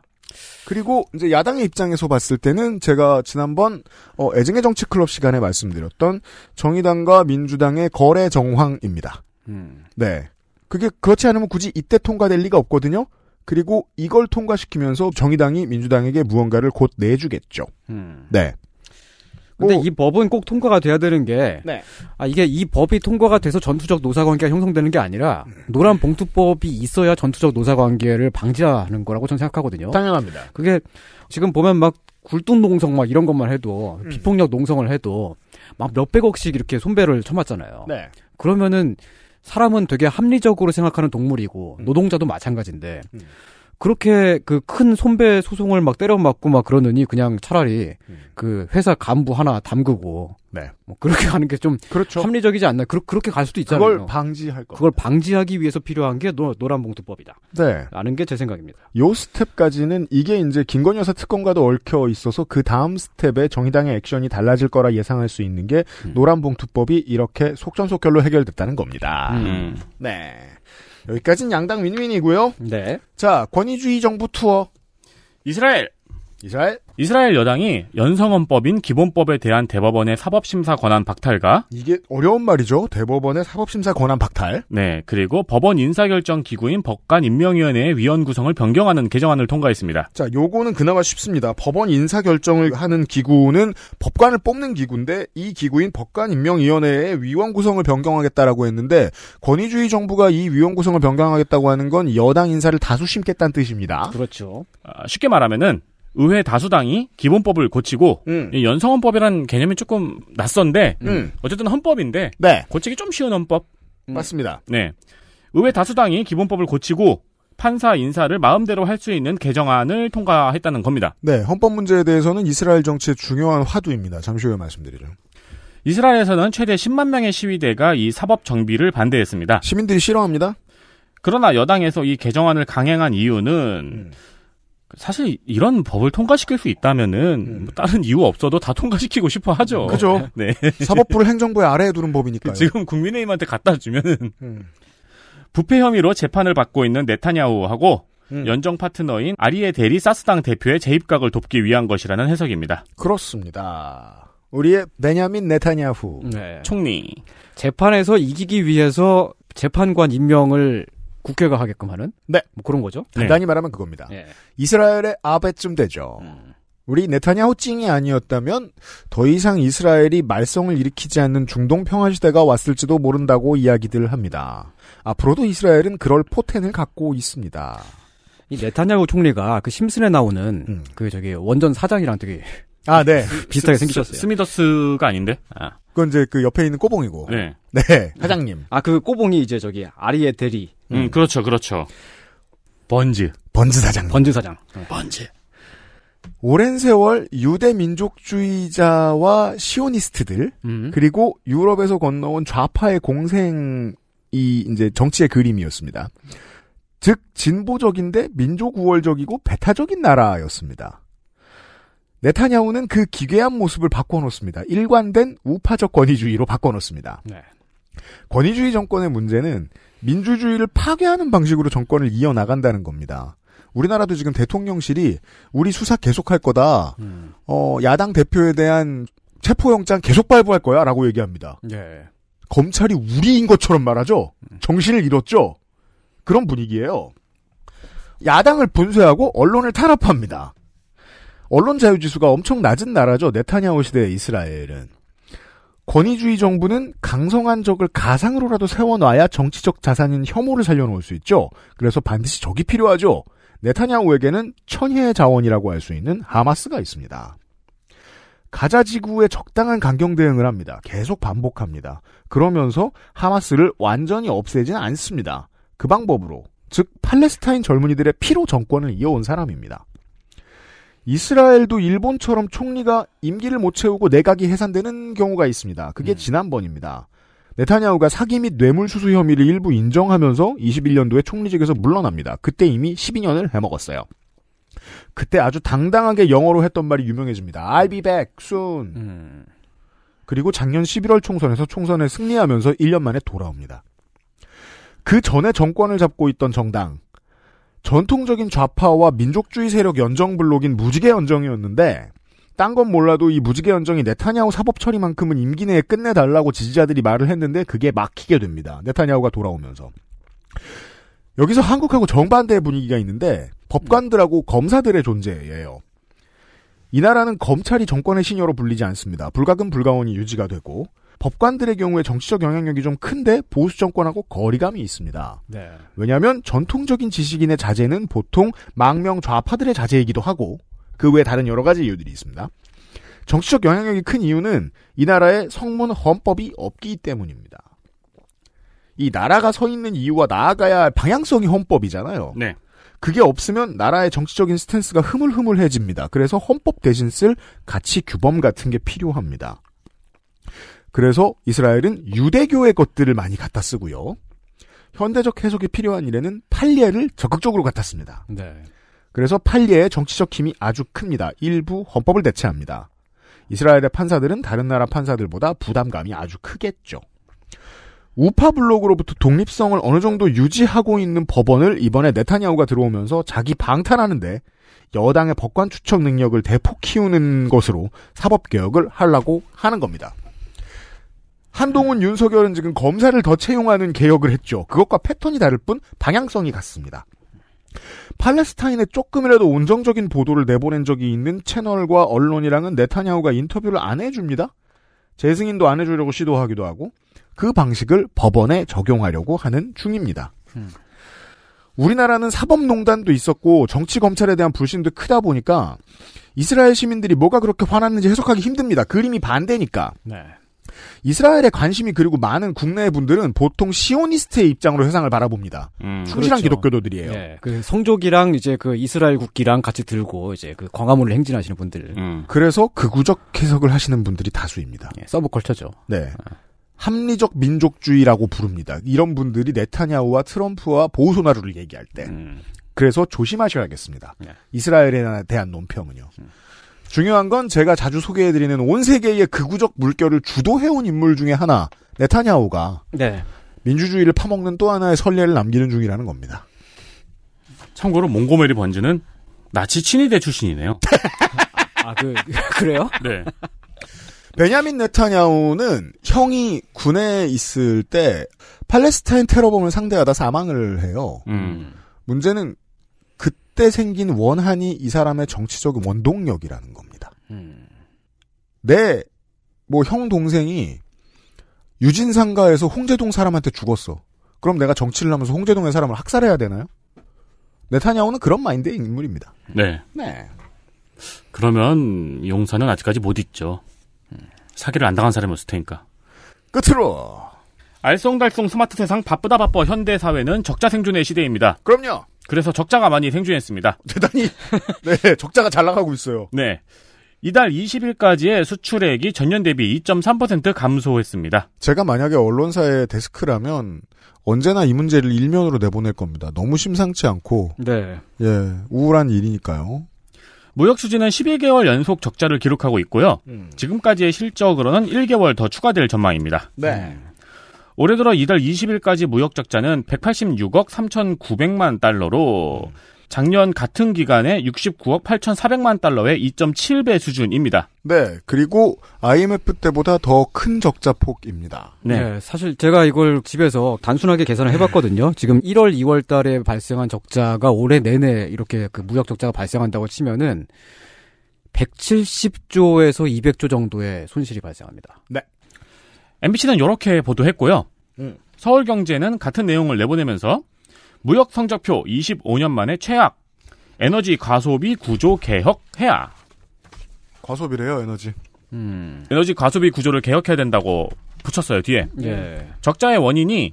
그리고 이제 야당의 입장에서 봤을 때는 제가 지난번 어, 애증의 정치 클럽 시간에 말씀드렸던 정의당과 민주당의 거래 정황입니다. 음. 네. 그게 그렇지 않으면 굳이 이때 통과될 리가 없거든요. 그리고 이걸 통과시키면서 정의당이 민주당에게 무언가를 곧 내주겠죠. 음. 네. 근데 뭐, 이 법은 꼭 통과가 돼야 되는 게, 네. 아, 이게 이 법이 통과가 돼서 전투적 노사 관계가 형성되는 게 아니라, 노란 봉투법이 있어야 전투적 노사 관계를 방지하는 거라고 저는 생각하거든요. 당연합니다. 그게, 지금 보면 막, 굴뚝 농성 막 이런 것만 해도, 음. 비폭력 농성을 해도, 막 몇백억씩 이렇게 손배를 쳐맞잖아요. 네. 그러면은, 사람은 되게 합리적으로 생각하는 동물이고, 음. 노동자도 마찬가지인데, 음. 그렇게 그 큰 손배 소송을 막 때려맞고 막 그러느니 그냥 차라리 음. 그 회사 간부 하나 담그고 네. 뭐 그렇게 하는 게좀 그렇죠. 합리적이지 않나 그러, 그렇게 갈 수도 있잖아요. 그걸 방지할 거. 그걸 방지하기 위해서 필요한 게 노, 노란봉투법이다. 네. 라는 게 제 생각입니다. 요 스텝까지는 이게 이제 김건희 여사 특검과도 얽혀 있어서 그 다음 스텝에 정의당의 액션이 달라질 거라 예상할 수 있는 게 음. 노란봉투법이 이렇게 속전속결로 해결됐다는 겁니다. 음. 네. 여기까지는 양당 윈윈이고요. 네. 자, 권위주의 정부 투어. 이스라엘. 이스라엘. 이스라엘 여당이 연성헌법인 기본법에 대한 대법원의 사법심사 권한 박탈과 이게 어려운 말이죠. 대법원의 사법심사 권한 박탈. 네, 그리고 법원 인사결정 기구인 법관 임명위원회의 위원 구성을 변경하는 개정안을 통과했습니다. 자, 요거는 그나마 쉽습니다. 법원 인사결정을 하는 기구는 법관을 뽑는 기구인데 이 기구인 법관 임명위원회의 위원 구성을 변경하겠다라고 했는데 권위주의 정부가 이 위원 구성을 변경하겠다고 하는 건 여당 인사를 다수 심겠다는 뜻입니다. 그렇죠. 아, 쉽게 말하면은 의회 다수당이 기본법을 고치고 음. 연성헌법이라는 개념이 조금 낯선데 음. 어쨌든 헌법인데 네. 고치기 좀 쉬운 헌법 음. 맞습니다. 네, 의회 다수당이 기본법을 고치고 판사 인사를 마음대로 할 수 있는 개정안을 통과했다는 겁니다. 네, 헌법 문제에 대해서는 이스라엘 정치의 중요한 화두입니다. 잠시 후에 말씀드리죠. 이스라엘에서는 최대 10만 명의 시위대가 이 사법 정비를 반대했습니다. 시민들이 싫어합니다. 그러나 여당에서 이 개정안을 강행한 이유는 음. 사실 이런 법을 통과시킬 수 있다면은 음. 뭐 다른 이유 없어도 다 통과시키고 싶어 하죠. 음, 그죠. 네. 사법부를 행정부의 아래에 두는 법이니까요. 지금 국민의힘한테 갖다 주면은 음. 부패 혐의로 재판을 받고 있는 네타냐후하고 음. 연정 파트너인 아리에 대리 사스당 대표의 재입각을 돕기 위한 것이라는 해석입니다. 그렇습니다. 우리의 베냐민 네타냐후 네. 총리 재판에서 이기기 위해서 재판관 임명을 국회가 하게끔 하는 네. 뭐 그런 거죠. 간단히 네. 말하면 그겁니다. 예. 이스라엘의 아베쯤 되죠. 음. 우리 네타냐후 찡이 아니었다면 더 이상 이스라엘이 말썽을 일으키지 않는 중동 평화 시대가 왔을지도 모른다고 이야기들 합니다. 앞으로도 이스라엘은 그럴 포텐을 갖고 있습니다. 이 네타냐후 총리가 그 심슨에 나오는 음. 그 저기 원전 사장이랑 되게 아, 네. 비슷하게 생기셨어요. 스미더스가 아닌데? 아. 그건 이제 그 옆에 있는 꼬봉이고. 네. 네. 사장님. 아, 그 꼬봉이 이제 저기 아리에 대리 음, 음, 그렇죠, 그렇죠. 번즈. 번즈 사장. 번즈 사장. 음. 음. 번즈. 오랜 세월 유대민족주의자와 시오니스트들 음. 그리고 유럽에서 건너온 좌파의 공생이 이제 정치의 그림이었습니다. 즉 진보적인데 민족 우월적이고 배타적인 나라였습니다. 네타냐후는 그 기괴한 모습을 바꿔놓습니다. 일관된 우파적 권위주의로 바꿔놓습니다. 네. 권위주의 정권의 문제는 민주주의를 파괴하는 방식으로 정권을 이어나간다는 겁니다. 우리나라도 지금 대통령실이 우리 수사 계속할 거다. 음. 어, 야당 대표에 대한 체포영장 계속 발부할 거야. 라고 얘기합니다. 예. 검찰이 우리인 것처럼 말하죠? 음. 정신을 잃었죠? 그런 분위기예요. 야당을 분쇄하고 언론을 탄압합니다. 언론 자유지수가 엄청 낮은 나라죠. 네타냐오 시대의 이스라엘은. 권위주의 정부는 강성한 적을 가상으로라도 세워놔야 정치적 자산인 혐오를 살려놓을 수 있죠. 그래서 반드시 적이 필요하죠. 네타냐후에게는 천혜의 자원이라고 할 수 있는 하마스가 있습니다. 가자 지구에 적당한 강경 대응을 합니다. 계속 반복합니다. 그러면서 하마스를 완전히 없애진 않습니다. 그 방법으로 즉 팔레스타인 젊은이들의 피로 정권을 이어온 사람입니다. 이스라엘도 일본처럼 총리가 임기를 못 채우고 내각이 해산되는 경우가 있습니다. 그게 음. 지난번입니다. 네타냐후가 사기 및 뇌물 수수 혐의를 일부 인정하면서 21년도에 총리직에서 물러납니다. 그때 이미 12년을 해먹었어요. 그때 아주 당당하게 영어로 했던 말이 유명해집니다. I'll be back soon. 음. 그리고 작년 11월 총선에서 총선에 승리하면서 1년 만에 돌아옵니다. 그 전에 정권을 잡고 있던 정당, 전통적인 좌파와 민족주의 세력 연정 블록인 무지개 연정이었는데 딴 건 몰라도 이 무지개 연정이 네타냐후 사법 처리만큼은 임기 내에 끝내달라고 지지자들이 말을 했는데 그게 막히게 됩니다. 네타냐후가 돌아오면서 여기서 한국하고 정반대의 분위기가 있는데 법관들하고 검사들의 존재예요. 이 나라는 검찰이 정권의 신여로 불리지 않습니다. 불가금 불가원이 유지가 되고 법관들의 경우에 정치적 영향력이 좀 큰데 보수 정권하고 거리감이 있습니다. 네. 왜냐하면 전통적인 지식인의 자제는 보통 망명 좌파들의 자제이기도 하고 그 외에 다른 여러 가지 이유들이 있습니다. 정치적 영향력이 큰 이유는 이 나라에 성문 헌법이 없기 때문입니다. 이 나라가 서 있는 이유와 나아가야 할 방향성이 헌법이잖아요. 네. 그게 없으면 나라의 정치적인 스탠스가 흐물흐물해집니다. 그래서 헌법 대신 쓸 가치 규범 같은 게 필요합니다. 그래서 이스라엘은 유대교의 것들을 많이 갖다 쓰고요. 현대적 해석이 필요한 일에는 팔리에를 적극적으로 갖다 씁니다. 네. 그래서 팔리에의 정치적 힘이 아주 큽니다. 일부 헌법을 대체합니다. 이스라엘의 판사들은 다른 나라 판사들보다 부담감이 아주 크겠죠. 우파 블록으로부터 독립성을 어느 정도 유지하고 있는 법원을 이번에 네타냐후가 들어오면서 자기 방탄하는데 여당의 법관 추척 능력을 대폭 키우는 것으로 사법 개혁을 하려고 하는 겁니다. 한동훈 윤석열은 지금 검사를 더 채용하는 개혁을 했죠. 그것과 패턴이 다를 뿐 방향성이 같습니다. 팔레스타인에 조금이라도 온정적인 보도를 내보낸 적이 있는 채널과 언론이랑은 네타냐후가 인터뷰를 안 해줍니다. 재승인도 안 해주려고 시도하기도 하고 그 방식을 법원에 적용하려고 하는 중입니다. 음. 우리나라는 사법농단도 있었고 정치 검찰에 대한 불신도 크다 보니까 이스라엘 시민들이 뭐가 그렇게 화났는지 해석하기 힘듭니다. 그림이 반대니까. 네. 이스라엘에 관심이 그리고 많은 국내 분들은 보통 시오니스트의 입장으로 세상을 바라봅니다. 음, 충실한 그렇죠. 기독교도들이에요. 네, 그 성조기랑 이제 그 이스라엘 국기랑 같이 들고 이제 그 광화문을 행진하시는 분들. 음. 그래서 극우적 그 해석을 하시는 분들이 다수입니다. 예, 서브컬처죠. 네. 아. 합리적 민족주의라고 부릅니다. 이런 분들이 네타냐후와 트럼프와 보우소나루를 얘기할 때. 음. 그래서 조심하셔야겠습니다. 네. 이스라엘에 대한 논평은요. 음. 중요한 건 제가 자주 소개해드리는 온 세계의 극우적 물결을 주도해온 인물 중의 하나 네타냐오가 네. 민주주의를 파먹는 또 하나의 선례를 남기는 중이라는 겁니다. 참고로 몽고메리 번지는 나치 친위대 출신이네요. 아, 그, 그래요? 네. 베냐민 네타냐오는 형이 군에 있을 때 팔레스타인 테러범을 상대하다 사망을 해요. 음. 문제는 그때 생긴 원한이 이 사람의 정치적 원동력이라는 겁니다. 음. 네, 내, 뭐, 형, 동생이 유진상가에서 홍제동 사람한테 죽었어. 그럼 내가 정치를 하면서 홍제동의 사람을 학살해야 되나요? 네타냐오는 그런 마인드의 인물입니다. 네. 네. 그러면 용사는 아직까지 못있죠 사기를 안 당한 사람이었을 테니까. 끝으로 알쏭달쏭 스마트 세상 바쁘다 바빠 현대 사회는 적자 생존의 시대입니다. 그럼요. 그래서 적자가 많이 생존했습니다. 대단히 네 적자가 잘 나가고 있어요. 네. 이달 20일까지의 수출액이 전년 대비 2.3% 감소했습니다. 제가 만약에 언론사의 데스크라면 언제나 이 문제를 일면으로 내보낼 겁니다. 너무 심상치 않고 네. 예, 우울한 일이니까요. 무역 수지는 11개월 연속 적자를 기록하고 있고요. 음. 지금까지의 실적으로는 1개월 더 추가될 전망입니다. 네. 음. 올해 들어 이달 20일까지 무역 적자는 186억 3,900만 달러로 작년 같은 기간에 69억 8,400만 달러의 2.7배 수준입니다. 네, 그리고 IMF 때보다 더 큰 적자 폭입니다. 네. 네. 사실 제가 이걸 집에서 단순하게 계산을 해봤거든요. 지금 1월, 2월 달에 발생한 적자가 올해 내내 이렇게 그 무역 적자가 발생한다고 치면은 170조에서 200조 정도의 손실이 발생합니다. 네. MBC는 이렇게 보도했고요. 음. 서울경제는 같은 내용을 내보내면서 무역 성적표 25년 만에 최악. 에너지 과소비 구조 개혁해야. 과소비래요, 에너지. 음. 에너지 과소비 구조를 개혁해야 된다고 붙였어요, 뒤에. 예. 예. 적자의 원인이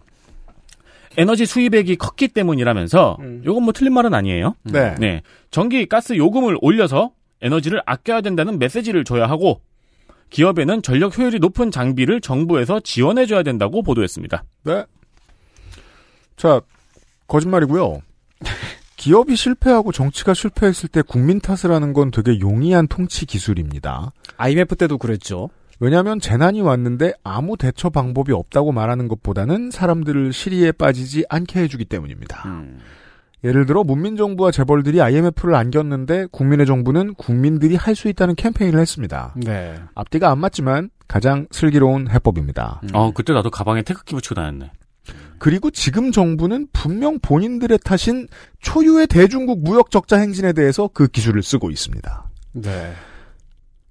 에너지 수입액이 컸기 때문이라면서 음. 요건 뭐 틀린 말은 아니에요. 네. 네. 전기 가스 요금을 올려서 에너지를 아껴야 된다는 메시지를 줘야 하고 기업에는 전력 효율이 높은 장비를 정부에서 지원해줘야 된다고 보도했습니다. 네. 자, 거짓말이고요. 기업이 실패하고 정치가 실패했을 때 국민 탓을 하는 건 되게 용이한 통치 기술입니다. IMF 때도 그랬죠. 왜냐하면 재난이 왔는데 아무 대처 방법이 없다고 말하는 것보다는 사람들을 시리에 빠지지 않게 해주기 때문입니다. 음. 예를 들어 문민정부와 재벌들이 IMF를 안겼는데 국민의 정부는 국민들이 할 수 있다는 캠페인을 했습니다. 네. 앞뒤가 안 맞지만 가장 슬기로운 해법입니다. 음. 어, 그때 나도 가방에 태극기 붙이고 다녔네. 그리고 지금 정부는 분명 본인들의 탓인 초유의 대중국 무역 적자 행진에 대해서 그 기술을 쓰고 있습니다. 네.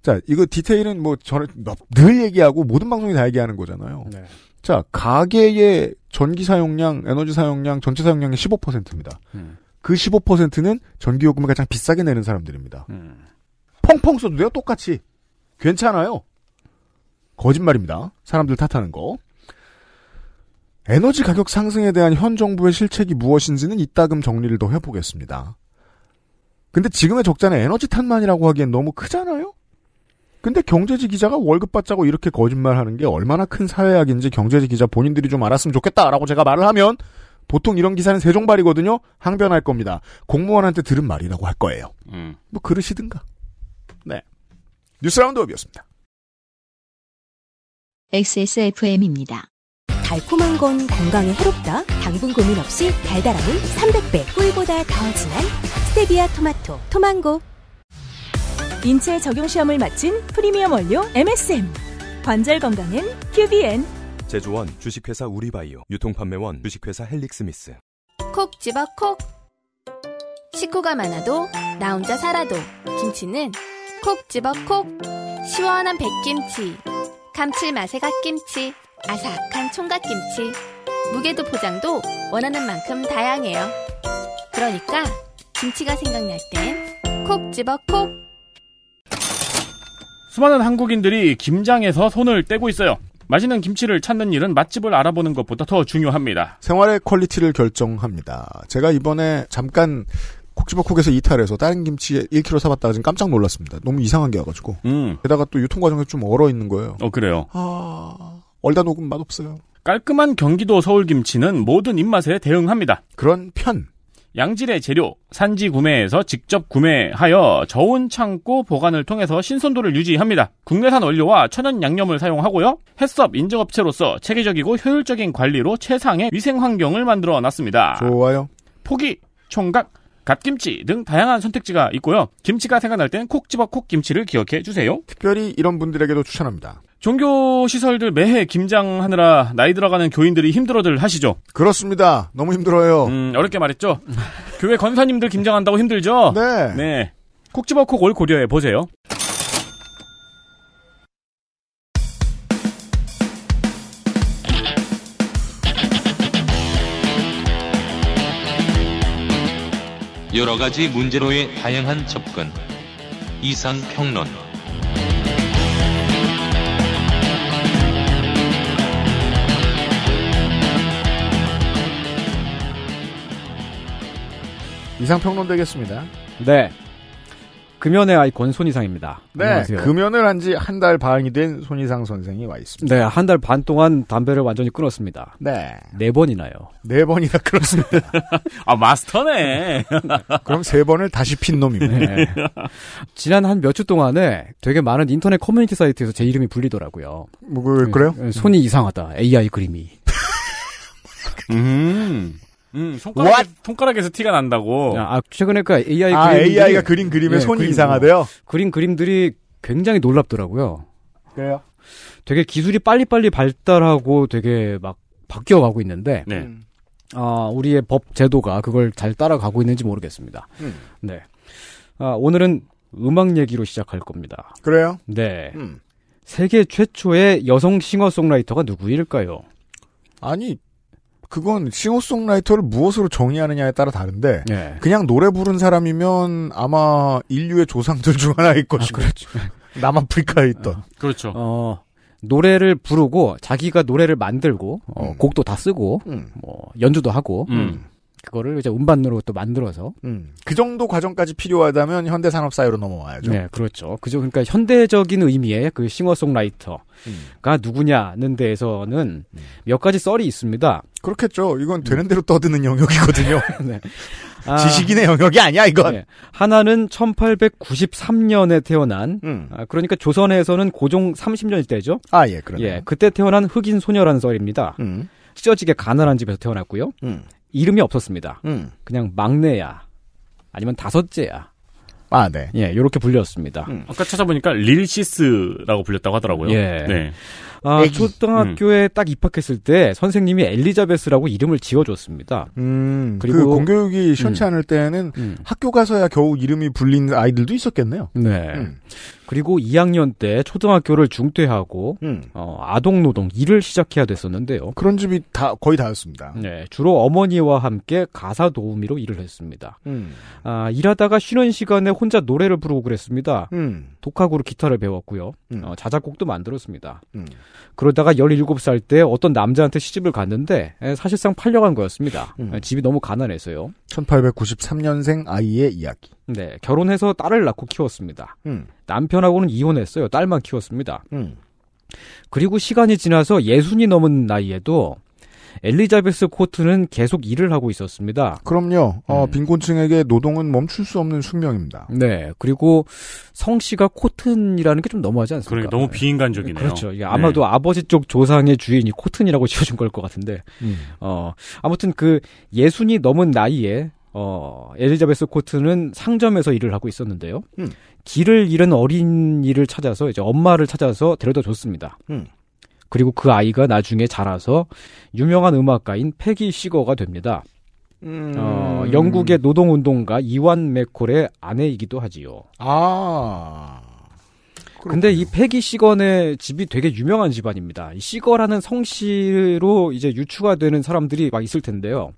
자, 이거 디테일은 뭐 저는 늘 얘기하고 모든 방송이 다 얘기하는 거잖아요. 네. 자, 가계의 전기 사용량, 에너지 사용량, 전체 사용량의 15%입니다. 음. 그 15%는 전기요금을 가장 비싸게 내는 사람들입니다. 음. 펑펑 써도 돼요, 똑같이. 괜찮아요. 거짓말입니다. 사람들 탓하는 거. 에너지 가격 상승에 대한 현 정부의 실책이 무엇인지는 이따금 정리를 더 해보겠습니다. 근데 지금의 적자는 에너지 탓만이라고 하기엔 너무 크잖아요? 근데 경제지 기자가 월급 받자고 이렇게 거짓말하는 게 얼마나 큰 사회악인지 경제지 기자 본인들이 좀 알았으면 좋겠다라고 제가 말을 하면 보통 이런 기사는 세종발이거든요. 항변할 겁니다. 공무원한테 들은 말이라고 할 거예요. 음. 뭐 그러시든가. 네. 뉴스 라운드업이었습니다. XSFM입니다. 달콤한 건 건강에 해롭다. 당분 고민 없이 달달함은 300배. 꿀보다 더 진한 스테비아 토마토 토망고. 인체 적용 시험을 마친 프리미엄 원료 MSM. 관절 건강엔 QBN. 제조원 주식회사 우리바이오 유통판매원 주식회사 헬릭스미스. 콕 집어 콕. 식구가 많아도 나 혼자 살아도 김치는 콕 집어 콕. 시원한 백김치. 감칠맛의 갓김치. 아삭한 총각김치. 무게도 포장도 원하는 만큼 다양해요. 그러니까 김치가 생각날 땐 콕 집어 콕. 수많은 한국인들이 김장에서 손을 떼고 있어요. 맛있는 김치를 찾는 일은 맛집을 알아보는 것보다 더 중요합니다. 생활의 퀄리티를 결정합니다. 제가 이번에 잠깐 콕지버콕에서 이탈해서 다른 김치 1kg 사봤다가 지금 깜짝 놀랐습니다. 너무 이상한 게 와가지고. 음. 게다가 또 유통 과정에서 좀 얼어 있는 거예요. 어 그래요. 아 얼다 녹음 맛 없어요. 깔끔한 경기도 서울 김치는 모든 입맛에 대응합니다. 그런 편 양질의 재료, 산지 구매에서 직접 구매하여 저온 창고 보관을 통해서 신선도를 유지합니다. 국내산 원료와 천연 양념을 사용하고요. 햇섭 인증업체로서 체계적이고 효율적인 관리로 최상의 위생 환경을 만들어 놨습니다. 좋아요. 포기, 총각, 갓김치 등 다양한 선택지가 있고요. 김치가 생각날 땐콕 집어 콕 김치를 기억해 주세요. 특별히 이런 분들에게도 추천합니다. 종교 시설들 매해 김장하느라 나이 들어가는 교인들이 힘들어들 하시죠. 그렇습니다. 너무 힘들어요. 음, 어렵게 말했죠. 교회 권사님들 김장한다고 힘들죠. 네. 네. 콕 집어 콕 올 고려해 보세요. 여러 가지 문제로의 다양한 접근. 이상 평론. 이상평론 되겠습니다. 네. 금연의 아이콘 손이상입니다. 네, 안녕하세요. 금연을 한 지 한 달 반이 된 손이상 선생이 와 있습니다. 네, 한 달 반 동안 담배를 완전히 끊었습니다. 네. 네 번이나요. 네 번이나 끊었습니다. 아, 마스터네. 그럼 세 번을 다시 핀놈이니 네. 지난 한 몇 주 동안에 되게 많은 인터넷 커뮤니티 사이트에서 제 이름이 불리더라고요. 뭐, 그, 래요 네, 손이 이상하다. AI 그림이. 음. 음, 손가락, 손가락에서 티가 난다고. 아, 최근에 그 AI 아, 그림 AI가 그린 그림에 예, 손이 그림, 이상하대요. 뭐, 그린 그림들이 굉장히 놀랍더라고요. 그래요? 되게 기술이 빨리빨리 발달하고 되게 막 바뀌어가고 있는데 네. 음. 아, 우리의 법 제도가 그걸 잘 따라가고 있는지 모르겠습니다. 음. 네. 아, 오늘은 음악 얘기로 시작할 겁니다. 그래요? 네. 음. 세계 최초의 여성 싱어송라이터가 누구일까요? 아니 그건 싱어송라이터를 무엇으로 정의하느냐에 따라 다른데 네. 그냥 노래 부른 사람이면 아마 인류의 조상들 중 하나일 아, 것이고 아, 그렇죠. 남아프리카에 있던 어, 그렇죠. 어, 노래를 부르고 자기가 노래를 만들고 어, 음. 곡도 다 쓰고 음. 뭐 연주도 하고 음. 그거를 이제 운반으로 또 만들어서 음, 그 정도 과정까지 필요하다면 현대 산업 사회로 넘어와야죠. 네, 그렇죠. 그죠. 그러니까 현대적인 의미의 그 싱어송라이터가 음. 누구냐는 데에서는 음. 몇 가지 썰이 있습니다. 그렇겠죠. 이건 음. 되는 대로 떠드는 영역이거든요. 네. 아, 지식인의 영역이 아니야 이건. 네. 하나는 1893년에 태어난 음. 아, 그러니까 조선에서는 고종 30년 때죠. 아 예, 그러네 예, 그때 태어난 흑인 소녀라는 썰입니다. 음. 찢어지게 가난한 집에서 태어났고요. 음. 이름이 없었습니다. 음. 그냥 막내야. 아니면 다섯째야. 아, 네. 예, 요렇게 불렸습니다. 음. 아까 찾아보니까 릴시스라고 불렸다고 하더라고요. 예. 네. 아, 애기. 초등학교에 음. 딱 입학했을 때 선생님이 엘리자베스라고 이름을 지어줬습니다. 음, 그 그리고 그 공교육이 시원치 음. 않을 때는 음. 학교 가서야 겨우 이름이 불린 아이들도 있었겠네요. 네. 음. 그리고 2학년 때 초등학교를 중퇴하고 음. 어, 아동 노동 일을 시작해야 됐었는데요. 그런 집이 다 거의 다였습니다. 네, 주로 어머니와 함께 가사 도우미로 일을 했습니다. 음. 아, 일하다가 쉬는 시간에 혼자 노래를 부르고 그랬습니다. 음. 독학으로 기타를 배웠고요. 음. 어, 자작곡도 만들었습니다. 음. 그러다가 17살 때 어떤 남자한테 시집을 갔는데 예, 사실상 팔려간 거였습니다. 음. 예, 집이 너무 가난해서요. 1893년생 아이의 이야기. 네, 결혼해서 딸을 낳고 키웠습니다. 음. 남편하고는 이혼했어요. 딸만 키웠습니다. 음. 그리고 시간이 지나서 예순이 넘은 나이에도 엘리자베스 코트는 계속 일을 하고 있었습니다. 그럼요. 어, 음. 빈곤층에게 노동은 멈출 수 없는 숙명입니다. 네. 그리고 성씨가 코튼이라는 게 좀 너무하지 않습니까? 그러니 너무 비인간적이네요. 그렇죠. 네. 아마도 아버지 쪽 조상의 주인이 코튼이라고 지어준 걸 것 같은데. 음. 어, 아무튼 그 예순이 넘은 나이에 어, 엘리자베스 코트는 상점에서 일을 하고 있었는데요. 음. 길을 잃은 어린이를 찾아서 이제 엄마를 찾아서 데려다 줬습니다. 음. 그리고 그 아이가 나중에 자라서 유명한 음악가인 패기 시거가 됩니다. 어, 음... 어, 영국의 노동운동가 이완 맥콜의 아내이기도 하지요. 아. 그렇군요. 근데 이 패기 시건의 집이 되게 유명한 집안입니다. 이 시거라는 성씨로 이제 유추가 되는 사람들이 막 있을 텐데요.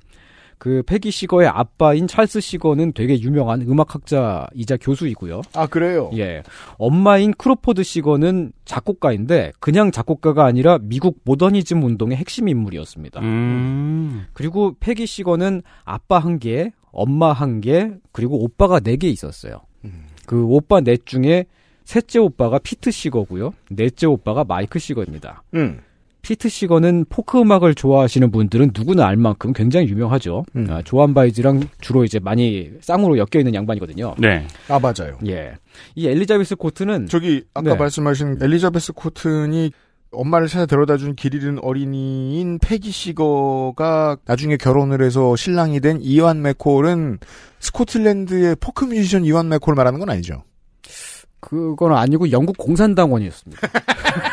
그 패기 시거의 아빠인 찰스 시거는 되게 유명한 음악학자이자 교수이고요. 아 그래요? 예. 엄마인 크로포드 시거는 작곡가인데 그냥 작곡가가 아니라 미국 모더니즘 운동의 핵심 인물이었습니다. 음. 그리고 패기 시거는 아빠 한 개, 엄마 한 개, 그리고 오빠가 네 개 있었어요. 음. 그 오빠 넷 중에 셋째 오빠가 피트 시거고요. 넷째 오빠가 마이크 시거입니다. 음. 피트 시거는 포크 음악을 좋아하시는 분들은 누구나 알 만큼 굉장히 유명하죠. 음. 아, 조한 바이즈랑 주로 이제 많이 쌍으로 엮여 있는 양반이거든요. 네. 아 맞아요. 예. 이 엘리자베스 코튼은 저기 아까 네. 말씀하신 엘리자베스 코튼이 엄마를 찾아 데려다준 길 잃은 어린이인 패기 시거가 나중에 결혼을 해서 신랑이 된 이완 맥콜은 스코틀랜드의 포크 뮤지션 이완 맥콜 을 말하는 건 아니죠? 그건 아니고 영국 공산당원이었습니다.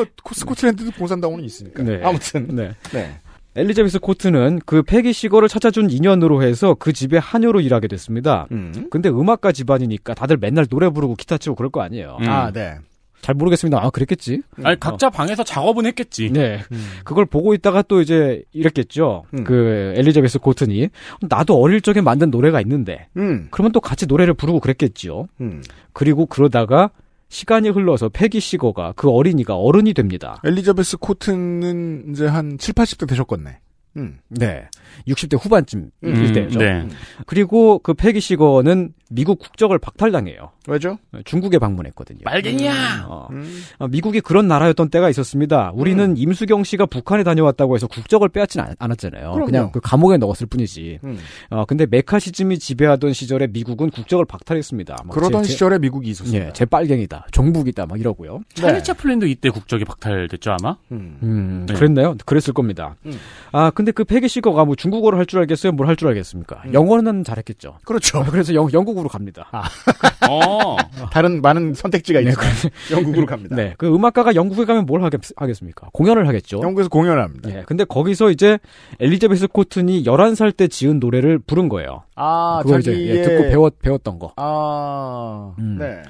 뭐 스코틀랜드도 공산당원이 있으니까. 네. 아무튼. 네. 네. 엘리자베스 코트는 그 폐기 시거를 찾아준 인연으로 해서 그 집에 한여로 일하게 됐습니다. 음. 근데 음악가 집안이니까 다들 맨날 노래 부르고 기타 치고 그럴 거 아니에요. 음. 아, 네. 잘 모르겠습니다. 아, 그랬겠지. 음. 아니, 어. 각자 방에서 작업은 했겠지. 네. 음. 그걸 보고 있다가 또 이제 이랬겠죠. 음. 그 엘리자베스 코튼이 나도 어릴 적에 만든 노래가 있는데. 음. 그러면 또 같이 노래를 부르고 그랬겠지요. 음. 그리고 그러다가 시간이 흘러서 패기 시거가 그 어린이가 어른이 됩니다. 엘리자베스 코튼은 이제 한 7, 80대 되셨겠네. 음. 네. 60대 후반쯤일 음, 때죠. 네. 그리고 그 패기 시거는 미국 국적을 박탈당해요. 왜죠? 중국에 방문했거든요. 말갱이야. 음. 어. 음. 어, 미국이 그런 나라였던 때가 있었습니다. 우리는 음. 임수경 씨가 북한에 다녀왔다고 해서 국적을 빼앗진 않았잖아요. 그럼요. 그냥 그 감옥에 넣었을 뿐이지. 음. 어, 근데 메카시즘이 지배하던 시절에 미국은 국적을 박탈했습니다. 뭐 그러던 제, 시절에 미국이 있었어요. 예, 재빨갱이다, 종북이다 막 이러고요. 찰리 네. 차플린도 이때 국적이 박탈됐죠 아마. 음, 음 네. 그랬나요? 그랬을 겁니다. 음. 아 근데 그폐기 씨가 뭐 중국어를 할 줄 알겠어요? 뭘 할 줄 알겠습니까? 영어는 잘했겠죠. 그렇죠. 아, 그래서 영, 영국 영국으로 갑니다. 아. 어. 다른 많은 선택지가 네, 있는 네, 영국으로 갑니다. 네. 그 음악가가 영국에 가면 뭘 하겠, 습니까 공연을 하겠죠. 영국에서 공연을 합니다. 네. 근데 거기서 이제 엘리자베스 코튼이 11살 때 지은 노래를 부른 거예요. 아, 그걸 자기의... 이제 예, 듣고 배웠 배웠던 거. 아. 음. 네.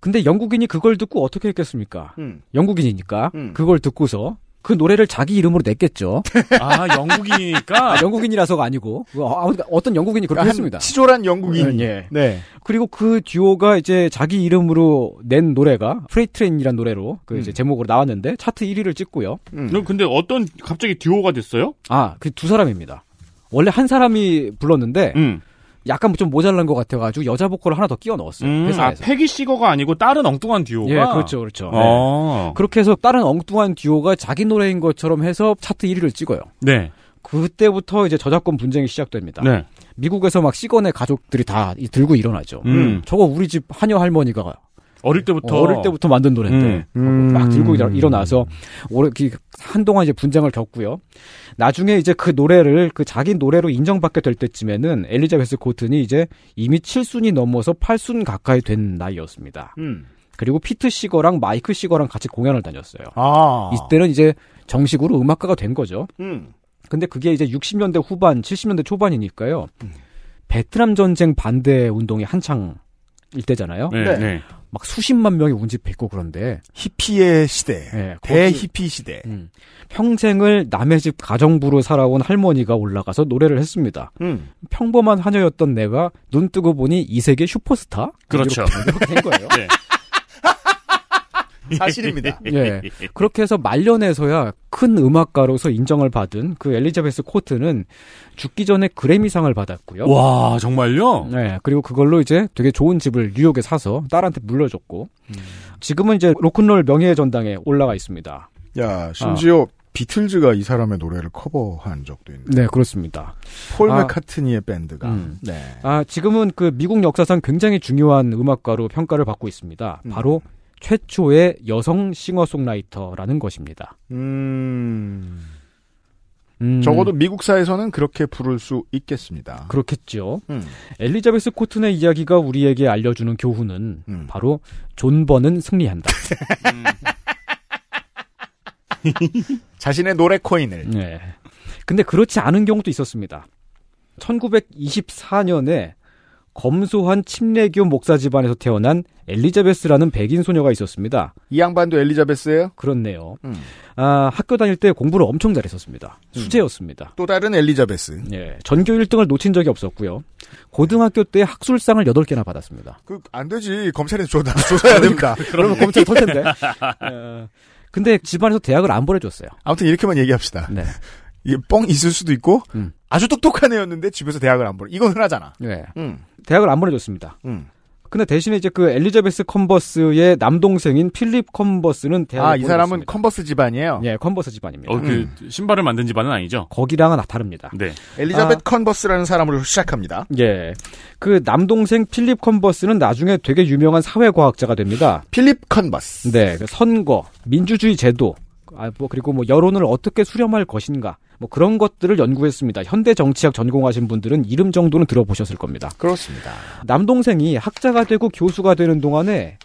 근데 영국인이 그걸 듣고 어떻게 했겠습니까? 음. 영국인이니까 음. 그걸 듣고서 그 노래를 자기 이름으로 냈겠죠. 아, 영국이니까? 아, 영국인이라서가 아니고. 그, 아, 어, 떤 영국인이 그렇게 했습니다. 치졸한 영국인. 예. 네. 그리고 그 듀오가 이제 자기 이름으로 낸 노래가 프레이트레인이라는 노래로 그 이제 음. 제목으로 나왔는데 차트 1위를 찍고요. 음. 음. 근데 어떤 갑자기 듀오가 됐어요? 아, 그 두 사람입니다. 원래 한 사람이 불렀는데 음. 약간 좀 모자란 것 같아가지고 여자 보컬을 하나 더 끼워 넣었어요. 음, 회사에서. 아, 패기 시거가 아니고 다른 엉뚱한 듀오가. 예, 그렇죠, 그렇죠. 어. 네. 그렇게 해서 다른 엉뚱한 듀오가 자기 노래인 것처럼 해서 차트 1위를 찍어요. 네. 그때부터 이제 저작권 분쟁이 시작됩니다. 네. 미국에서 막 시건의 가족들이 다 들고 일어나죠. 음. 저거 우리 집 한여 할머니가 어릴 때부터 어릴 때부터 만든 노래인데 음. 막 들고 음. 일어나서 오래 그 한동안 이제 분쟁을 겪고요. 나중에 이제 그 노래를 그 자기 노래로 인정받게 될 때쯤에는 엘리자베스 고튼이 이제 이미 7순이 넘어서 8순 가까이 된 나이였습니다. 음. 그리고 피트 시거랑 마이크 시거랑 같이 공연을 다녔어요. 아. 이때는 이제 정식으로 음악가가 된 거죠. 음. 근데 그게 이제 60년대 후반, 70년대 초반이니까요. 베트남 전쟁 반대 운동이 한창 일때잖아요. 네. 네. 네. 막 수십만 명이 운집했고 그런데 히피의 시대, 네, 대히피 시대. 음, 평생을 남의 집 가정부로 살아온 할머니가 올라가서 노래를 했습니다. 음. 평범한 하녀였던 내가 눈 뜨고 보니 이 세계 슈퍼스타 그렇죠. 된 거예요. 네. 사실입니다. 예. 그렇게 해서 말년에서야 큰 음악가로서 인정을 받은 그 엘리자베스 코트는 죽기 전에 그래미상을 받았고요. 와, 정말요? 네. 그리고 그걸로 이제 되게 좋은 집을 뉴욕에 사서 딸한테 물려줬고 음. 지금은 이제 로큰롤 명예의 전당에 올라가 있습니다. 야, 심지어 아. 비틀즈가 이 사람의 노래를 커버한 적도 있는. 네, 그렇습니다. 폴 아, 맥카트니의 밴드가. 음, 네. 아, 지금은 그 미국 역사상 굉장히 중요한 음악가로 평가를 받고 있습니다. 음. 바로 음. 최초의 여성 싱어송라이터라는 것입니다. 음... 음... 적어도 미국사에서는 그렇게 부를 수 있겠습니다. 그렇겠죠. 음. 엘리자베스 코튼의 이야기가 우리에게 알려주는 교훈은 음. 바로 존버는 승리한다. 음. 자신의 노래 코인을. 네. 근데 그렇지 않은 경우도 있었습니다. 1924년에 검소한 침례교 목사 집안에서 태어난 엘리자베스라는 백인 소녀가 있었습니다. 이 양반도 엘리자베스예요? 그렇네요. 음. 아, 학교 다닐 때 공부를 엄청 잘했었습니다. 음. 수재였습니다. 또 다른 엘리자베스. 예. 전교 1등을 놓친 적이 없었고요. 고등학교 때 학술상을 8개나 받았습니다. 그 안 되지. 검찰에서 조사, 조사해야 됩니다. 그러면 검찰 털 텐데. 어, 근데 집안에서 대학을 안 보내줬어요. 아무튼 이렇게만 얘기합시다. 네. 이게 뻥 있을 수도 있고 음. 아주 똑똑한 애였는데 집에서 대학을 안 보내. 이건 흔하잖아. 네. 예. 음. 대학을 안 보내줬습니다. 음. 근데 대신에 이제 그 엘리자베스 컨버스의 남동생인 필립 컨버스는 아, 대학 아이 사람은 컨버스 집안이에요. 예, 컨버스 집안입니다. 어, 그 음. 신발을 만든 집안은 아니죠. 거기랑은 다릅니다. 네. 엘리자벳 아, 컨버스라는 사람으로 시작합니다. 예. 그 남동생 필립 컨버스는 나중에 되게 유명한 사회과학자가 됩니다. 필립 컨버스. 네. 그 선거, 민주주의 제도, 아, 뭐 그리고 뭐 여론을 어떻게 수렴할 것인가 뭐 그런 것들을 연구했습니다. 현대 정치학 전공하신 분들은 이름 정도는 들어보셨을 겁니다. 그렇습니다. 남동생이 학자가 되고 교수가 되는 동안에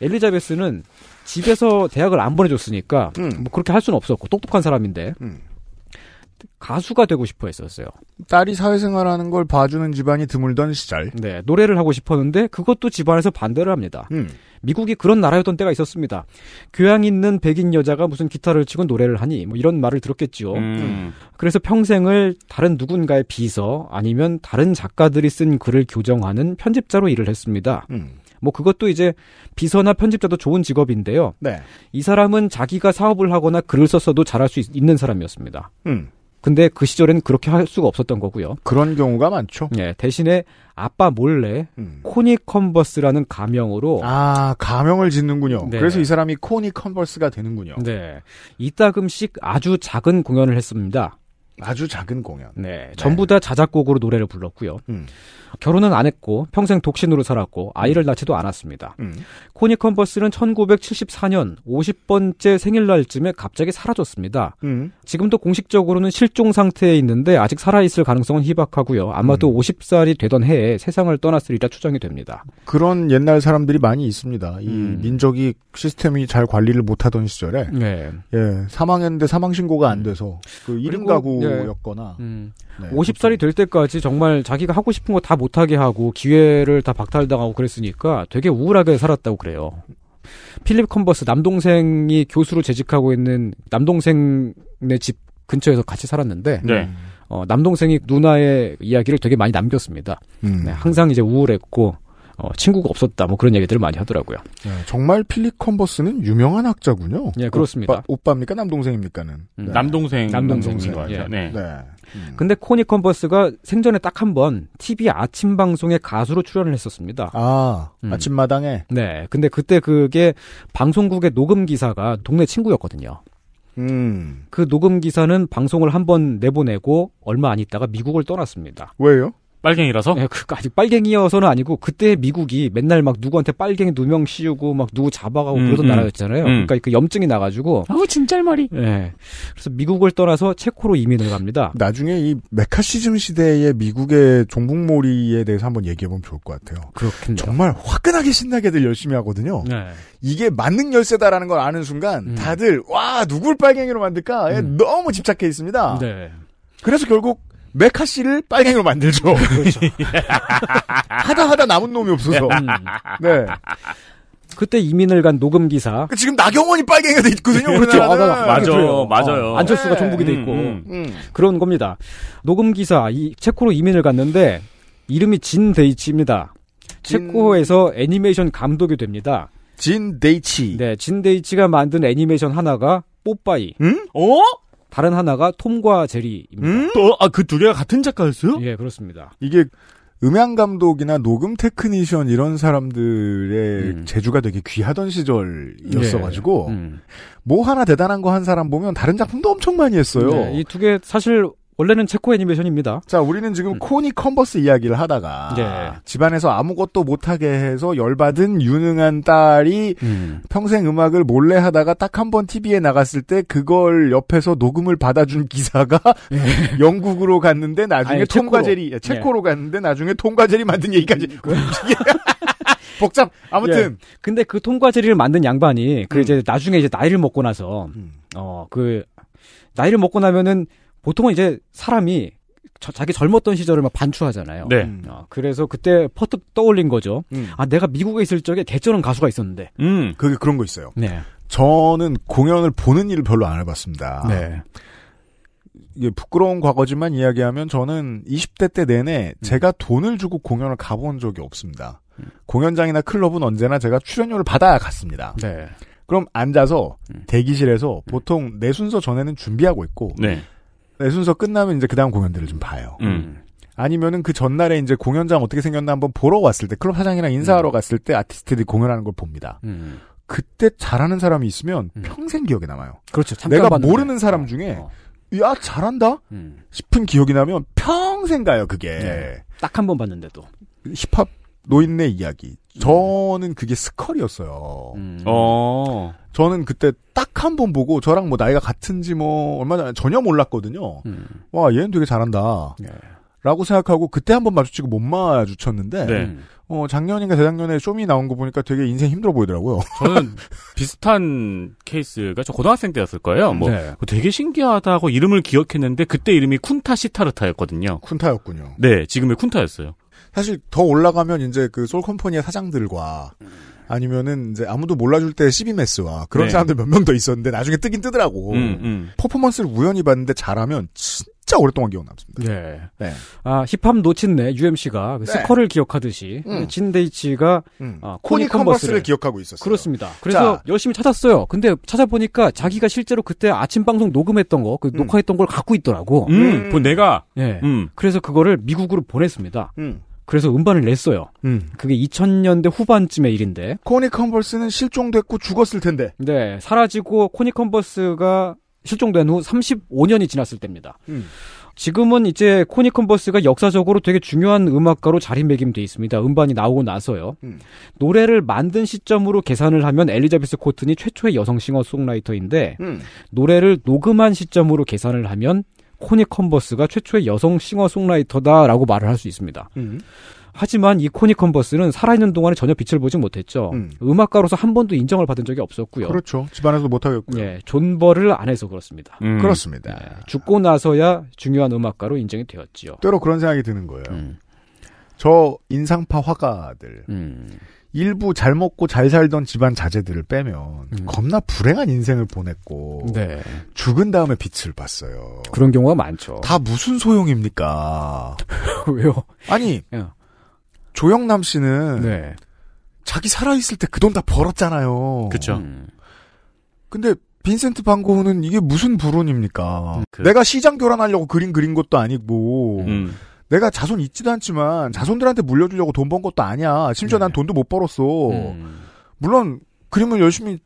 엘리자베스는 집에서 대학을 안 보내줬으니까 음. 뭐 그렇게 할 수는 없었고 똑똑한 사람인데 음. 가수가 되고 싶어 했었어요. 딸이 사회생활하는 걸 봐주는 집안이 드물던 시절. 네, 노래를 하고 싶었는데 그것도 집안에서 반대를 합니다. 음. 미국이 그런 나라였던 때가 있었습니다. 교양 있는 백인 여자가 무슨 기타를 치고 노래를 하니 뭐 이런 말을 들었겠지요. 음. 음. 그래서 평생을 다른 누군가의 비서 아니면 다른 작가들이 쓴 글을 교정하는 편집자로 일을 했습니다. 음. 뭐 그것도 이제 비서나 편집자도 좋은 직업인데요. 네. 이 사람은 자기가 사업을 하거나 글을 썼어도 잘할 수 있, 는 사람이었습니다. 음. 근데 그 시절에는 그렇게 할 수가 없었던 거고요. 그런 경우가 많죠. 예, 대신에 아빠 몰래 음. 코니 컨버스라는 가명으로 아 가명을 짓는군요. 네. 그래서 이 사람이 코니 컨버스가 되는군요. 네, 이따금씩 아주 작은 공연을 했습니다. 아주 작은 공연. 네, 네. 전부 다 자작곡으로 노래를 불렀고요. 음. 결혼은 안 했고 평생 독신으로 살았고 아이를 음. 낳지도 않았습니다. 음. 코니 컨버스는 1974년 50번째 생일날쯤에 갑자기 사라졌습니다. 음. 지금도 공식적으로는 실종 상태에 있는데 아직 살아있을 가능성은 희박하고요. 아마도 50살이 음. 되던 해에 세상을 떠났으리라 추정이 됩니다. 그런 옛날 사람들이 많이 있습니다. 이 음. 민족이 시스템이 잘 관리를 못하던 시절에 네. 예, 사망했는데 사망 신고가 안 돼서 그 이름 가구 정도였거나 예. 음. 네, 50살이 될 때까지 정말 자기가 하고 싶은 거 다 못하게 하고 기회를 다 박탈당하고 그랬으니까 되게 우울하게 살았다고 그래요. 필립 컨버스 남동생이 교수로 재직하고 있는 남동생네 집 근처에서 같이 살았는데 네. 어, 남동생이 누나의 이야기를 되게 많이 남겼습니다. 음. 네, 항상 이제 우울했고 어, 친구가 없었다 뭐 그런 얘기들을 많이 하더라고요. 네, 정말 필리 컨버스는 유명한 학자군요. 네, 그렇습니다. 오빠, 입니까 남동생입니까는? 음, 네. 남동생 남동생인 거 알죠. 예. 네. 네. 음. 근데 코니 컨버스가 생전에 딱 한 번 TV 아침 방송에 가수로 출연을 했었습니다. 아, 음. 아침마당에. 네. 근데 그때 그게 방송국의 녹음 기사가 동네 친구였거든요. 음. 그 녹음 기사는 방송을 한 번 내보내고 얼마 안 있다가 미국을 떠났습니다. 왜요? 빨갱이라서? 네, 그, 아직 빨갱이어서는 아니고 그때 미국이 맨날 막 누구한테 빨갱이 누명 씌우고 막 누구 잡아가고 음, 그러던 음. 나라였잖아요. 음. 그러니까 그 염증이 나가지고. 아우 진짜머리 네. 그래서 미국을 떠나서 체코로 이민을 갑니다. 나중에 이 메카시즘 시대의 미국의 종북몰이에 대해서 한번 얘기해보면 좋을 것 같아요. 그렇군요. 정말 화끈하게 신나게들 열심히 하거든요. 네. 이게 만능 열쇠다라는 걸 아는 순간 음. 다들 와 누굴 빨갱이로 만들까 에 음. 너무 집착해 있습니다. 네. 그래서 결국 메카 시를 빨갱이로 만들죠. 그렇죠. 하다 하다 남은 놈이 없어서. 네. 음. 네. 그때 이민을 간 녹음 기사. 그 지금 나경원이 빨갱이가 돼 있거든요. 그렇죠. 아, 나, 맞아요. 어. 맞아요. 어, 안철수가 네. 종북이 돼 음, 있고 음, 음. 그런 겁니다. 녹음 기사 이 체코로 이민을 갔는데 이름이 진 데이치입니다. 진... 체코에서 애니메이션 감독이 됩니다. 진 데이치. 네, 진 데이치가 만든 애니메이션 하나가 뽀빠이. 응? 음? 어? 다른 하나가 톰과 제리입니다. 음? 또, 아, 그 둘이 같은 작가였어요? 예, 그렇습니다. 이게 음향 감독이나 녹음 테크니션 이런 사람들의 음. 재주가 되게 귀하던 시절이었어가지고 네. 음. 뭐 하나 대단한 거 한 사람 보면 다른 작품도 엄청 많이 했어요. 네, 이두 개 사실 원래는 체코 애니메이션입니다. 자, 우리는 지금 음. 코니 컨버스 이야기를 하다가 네. 집안에서 아무것도 못하게 해서 열받은 유능한 딸이 음. 평생 음악을 몰래 하다가 딱 한 번 TV에 나갔을 때 그걸 옆에서 녹음을 받아준 기사가 네. 영국으로 갔는데 나중에 아니, 통과제리 예, 체코로, 체코로 네. 갔는데 나중에 통과제리 만든 얘기까지 그 복잡. 아무튼 근데 그 통과제리를 만든 양반이 그 음. 이제 나중에 이제 나이를 먹고 나서 음. 어그 나이를 먹고 나면은 보통은 이제 사람이 저, 자기 젊었던 시절을 막 반추하잖아요. 네. 음. 어, 그래서 그때 퍼뜩 떠올린 거죠. 음. 아 내가 미국에 있을 적에 개쩌는 가수가 있었는데. 음, 그게 그런 거 있어요. 네. 저는 공연을 보는 일을 별로 안 해봤습니다. 네. 이게 부끄러운 과거지만 이야기하면 저는 20대 때 내내 음. 제가 돈을 주고 공연을 가본 적이 없습니다. 음. 공연장이나 클럽은 언제나 제가 출연료를 받아야 갔습니다. 네. 그럼 앉아서 음. 대기실에서 보통 내 순서 전에는 준비하고 있고 네. 네, 순서 끝나면 이제 그 다음 공연들을 좀 봐요. 음. 음. 아니면은 그 전날에 이제 공연장 어떻게 생겼나 한번 보러 왔을 때 클럽 사장이랑 인사하러 음. 갔을 때 아티스트들이 공연하는 걸 봅니다. 음. 그때 잘하는 사람이 있으면 음. 평생 기억에 남아요. 그렇죠. 내가 봤는데. 모르는 사람 어. 중에 어. 야 잘한다 음. 싶은 기억이 나면 평생 가요 그게. 네. 딱한 번 봤는데도. 힙합 노인네 이야기. 음. 저는 그게 스컬이었어요. 음. 어. 저는 그때 딱 한 번 보고 저랑 뭐 나이가 같은지 뭐 얼마 전에 전혀 몰랐거든요. 음. 와, 얘는 되게 잘한다. 네. 라고 생각하고 그때 한 번 마주치고 못 마주쳤는데 네. 어, 작년인가 재작년에 쇼미 나온 거 보니까 되게 인생 힘들어 보이더라고요. 저는 비슷한 케이스가 저 고등학생 때였을 거예요. 뭐 네. 되게 신기하다고 이름을 기억했는데 그때 이름이 쿤타 시타르타였거든요. 쿤타였군요. 네, 지금의 쿤타였어요. 사실 더 올라가면 이제 그 솔컴퍼니의 사장들과 아니면은 이제 아무도 몰라줄 때 시비메스와 그런 네. 사람들 몇 명 더 있었는데 나중에 뜨긴 뜨더라고. 음, 음. 퍼포먼스를 우연히 봤는데 잘하면 진짜 오랫동안 기억 남습니다. 네. 네. 아 힙합 놓친네 UMC가 그 네. 스컬을 기억하듯이 음. 진데이치가 음. 아, 코니 컨버스를 기억하고 있었어요. 그렇습니다. 그래서 자. 열심히 찾았어요. 근데 찾아보니까 자기가 실제로 그때 아침 방송 녹음했던 거, 그 음. 녹화했던 걸 갖고 있더라고. 음. 음. 내가. 예. 음. 그래서 그거를 미국으로 보냈습니다. 그래서 음반을 냈어요. 음. 그게 2000년대 후반쯤의 일인데. 코니 컨버스는 실종됐고 죽었을 텐데. 네, 사라지고 코니 컨버스가 실종된 후 35년이 지났을 때입니다. 음. 지금은 이제 코니 컨버스가 역사적으로 되게 중요한 음악가로 자리매김돼 있습니다. 음반이 나오고 나서요. 음. 노래를 만든 시점으로 계산을 하면 엘리자베스 코튼이 최초의 여성 싱어송라이터인데 음. 노래를 녹음한 시점으로 계산을 하면 코니 컨버스가 최초의 여성 싱어송라이터다라고 말을 할 수 있습니다. 음. 하지만 이 코니 컨버스는 살아있는 동안에 전혀 빛을 보지 못했죠. 음. 악가로서한 번도 인정을 받은 적이 없었고요. 그렇죠. 집안에서 못하겠고요. 예, 존버를 안 해서 그렇습니다. 음. 그렇습니다. 예, 죽고 나서야 중요한 음악가로 인정이 되었지요. 때로 그런 생각이 드는 거예요. 음. 저 인상파 화가들. 음. 일부 잘 먹고 잘 살던 집안 자제들을 빼면 음. 겁나 불행한 인생을 보냈고 네. 죽은 다음에 빛을 봤어요. 그런 경우가 많죠. 다 무슨 소용입니까? 왜요? 아니 야. 예. 조영남 씨는 네. 자기 살아있을 때 그 돈 다 벌었잖아요. 그렇죠. 음. 근데 빈센트 반고흐는 이게 무슨 불운입니까? 음, 그... 내가 시장 교란하려고 그림 그린 것도 아니고 음. 내가 자손 있지도 않지만 자손들한테 물려주려고 돈 번 것도 아니야. 심지어 네. 난 돈도 못 벌었어. 음. 물론 그림을 열심히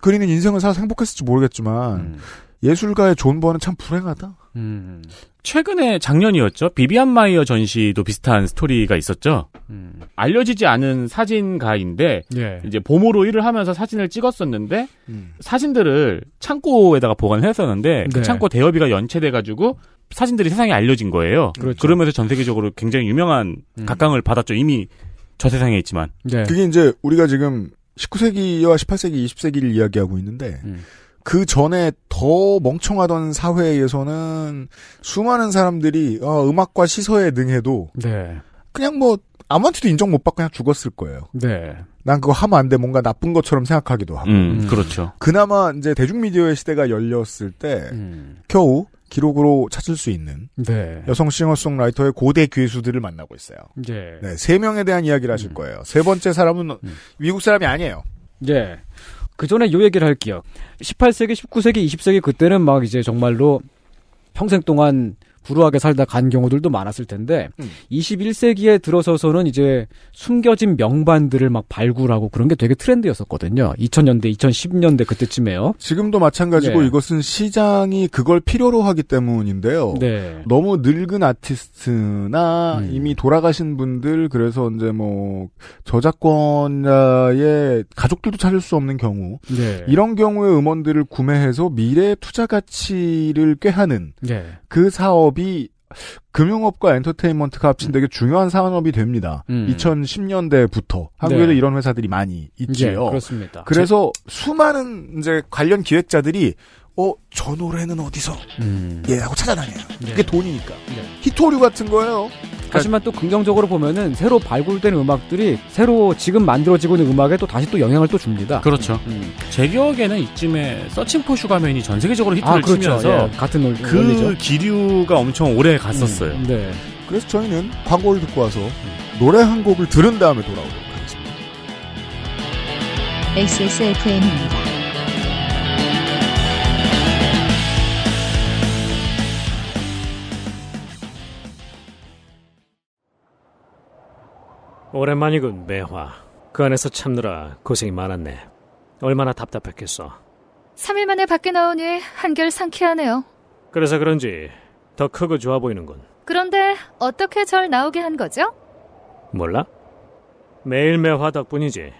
그리는 인생을 살아서 행복했을지 모르겠지만 음. 예술가의 존버는 참 불행하다. 음. 최근에 작년이었죠. 비비안 마이어 전시도 비슷한 스토리가 있었죠. 음. 알려지지 않은 사진가인데 예. 이제 봄으로 일을 하면서 사진을 찍었었는데 음. 사진들을 창고에다가 보관했었는데 을 그 네. 그 창고 대여비가 연체돼 가지고 사진들이 세상에 알려진 거예요. 그렇죠. 그러면서 전 세계적으로 굉장히 유명한 음. 각광을 받았죠. 이미 저 세상에 있지만. 네. 그게 이제 우리가 지금 19세기와 18세기, 20세기를 이야기하고 있는데 음. 그 전에 더 멍청하던 사회에서는 수많은 사람들이 어, 음악과 시서에 능해도 네. 그냥 뭐 아무한테도 인정 못 받고 그냥 죽었을 거예요. 네. 난 그거 하면 안 돼. 뭔가 나쁜 것처럼 생각하기도 하고. 음, 그렇죠. 그나마 이제 대중미디어의 시대가 열렸을 때 음. 겨우 기록으로 찾을 수 있는 네. 여성 싱어송라이터의 고대 괴수들을 만나고 있어요. 네. 네, 세 명에 대한 이야기를 하실 음. 거예요. 세 번째 사람은 음. 미국 사람이 아니에요. 네. 그 전에 요 얘기를 할게요. 18세기, 19세기, 20세기 그때는 막 이제 정말로 평생 동안 불우하게 살다 간 경우들도 많았을 텐데 음. 21세기에 들어서서는 이제 숨겨진 명반들을 막 발굴하고 그런 게 되게 트렌드였었거든요. 2000년대, 2010년대 그때쯤에요. 지금도 마찬가지고 네. 이것은 시장이 그걸 필요로 하기 때문인데요. 네. 너무 늙은 아티스트나 음. 이미 돌아가신 분들 그래서 이제 뭐 저작권자의 가족들도 찾을 수 없는 경우 네. 이런 경우에 음원들을 구매해서 미래 투자 가치를 꾀하는 네. 그 사업이 금융업과 엔터테인먼트가 합친 되게 중요한 산업이 됩니다. 음. 2010년대부터 한국에도 네. 이런 회사들이 많이 있지요. 네, 그렇습니다. 그래서 제... 수많은 이제 관련 기획자들이 어, 저 노래는 어디서? 음. 예, 하고 찾아다녀요. 네. 그게 돈이니까. 네. 히토류 같은 거예요. 하지만 또 긍정적으로 보면은 새로 발굴된 음악들이 새로 지금 만들어지고 있는 음악에 또 다시 또 영향을 또 줍니다. 그렇죠. 음. 제 기억에는 이쯤에 서칭 포 슈가맨이 전 세계적으로 히트를 아, 그렇죠. 치면서 예. 같은 논, 그 논리죠. 기류가 엄청 오래 갔었어요. 음, 네. 그래서 저희는 광고를 듣고 와서 음. 노래 한 곡을 들은 다음에 돌아오도록 하겠습니다. XSFM입니다. 오랜만이군, 매화. 그 안에서 참느라 고생이 많았네. 얼마나 답답했겠어. 3일 만에 밖에 나오니 한결 상쾌하네요. 그래서 그런지 더 크고 좋아 보이는군. 그런데 어떻게 절 나오게 한 거죠? 몰라? 매일 매화 덕분이지.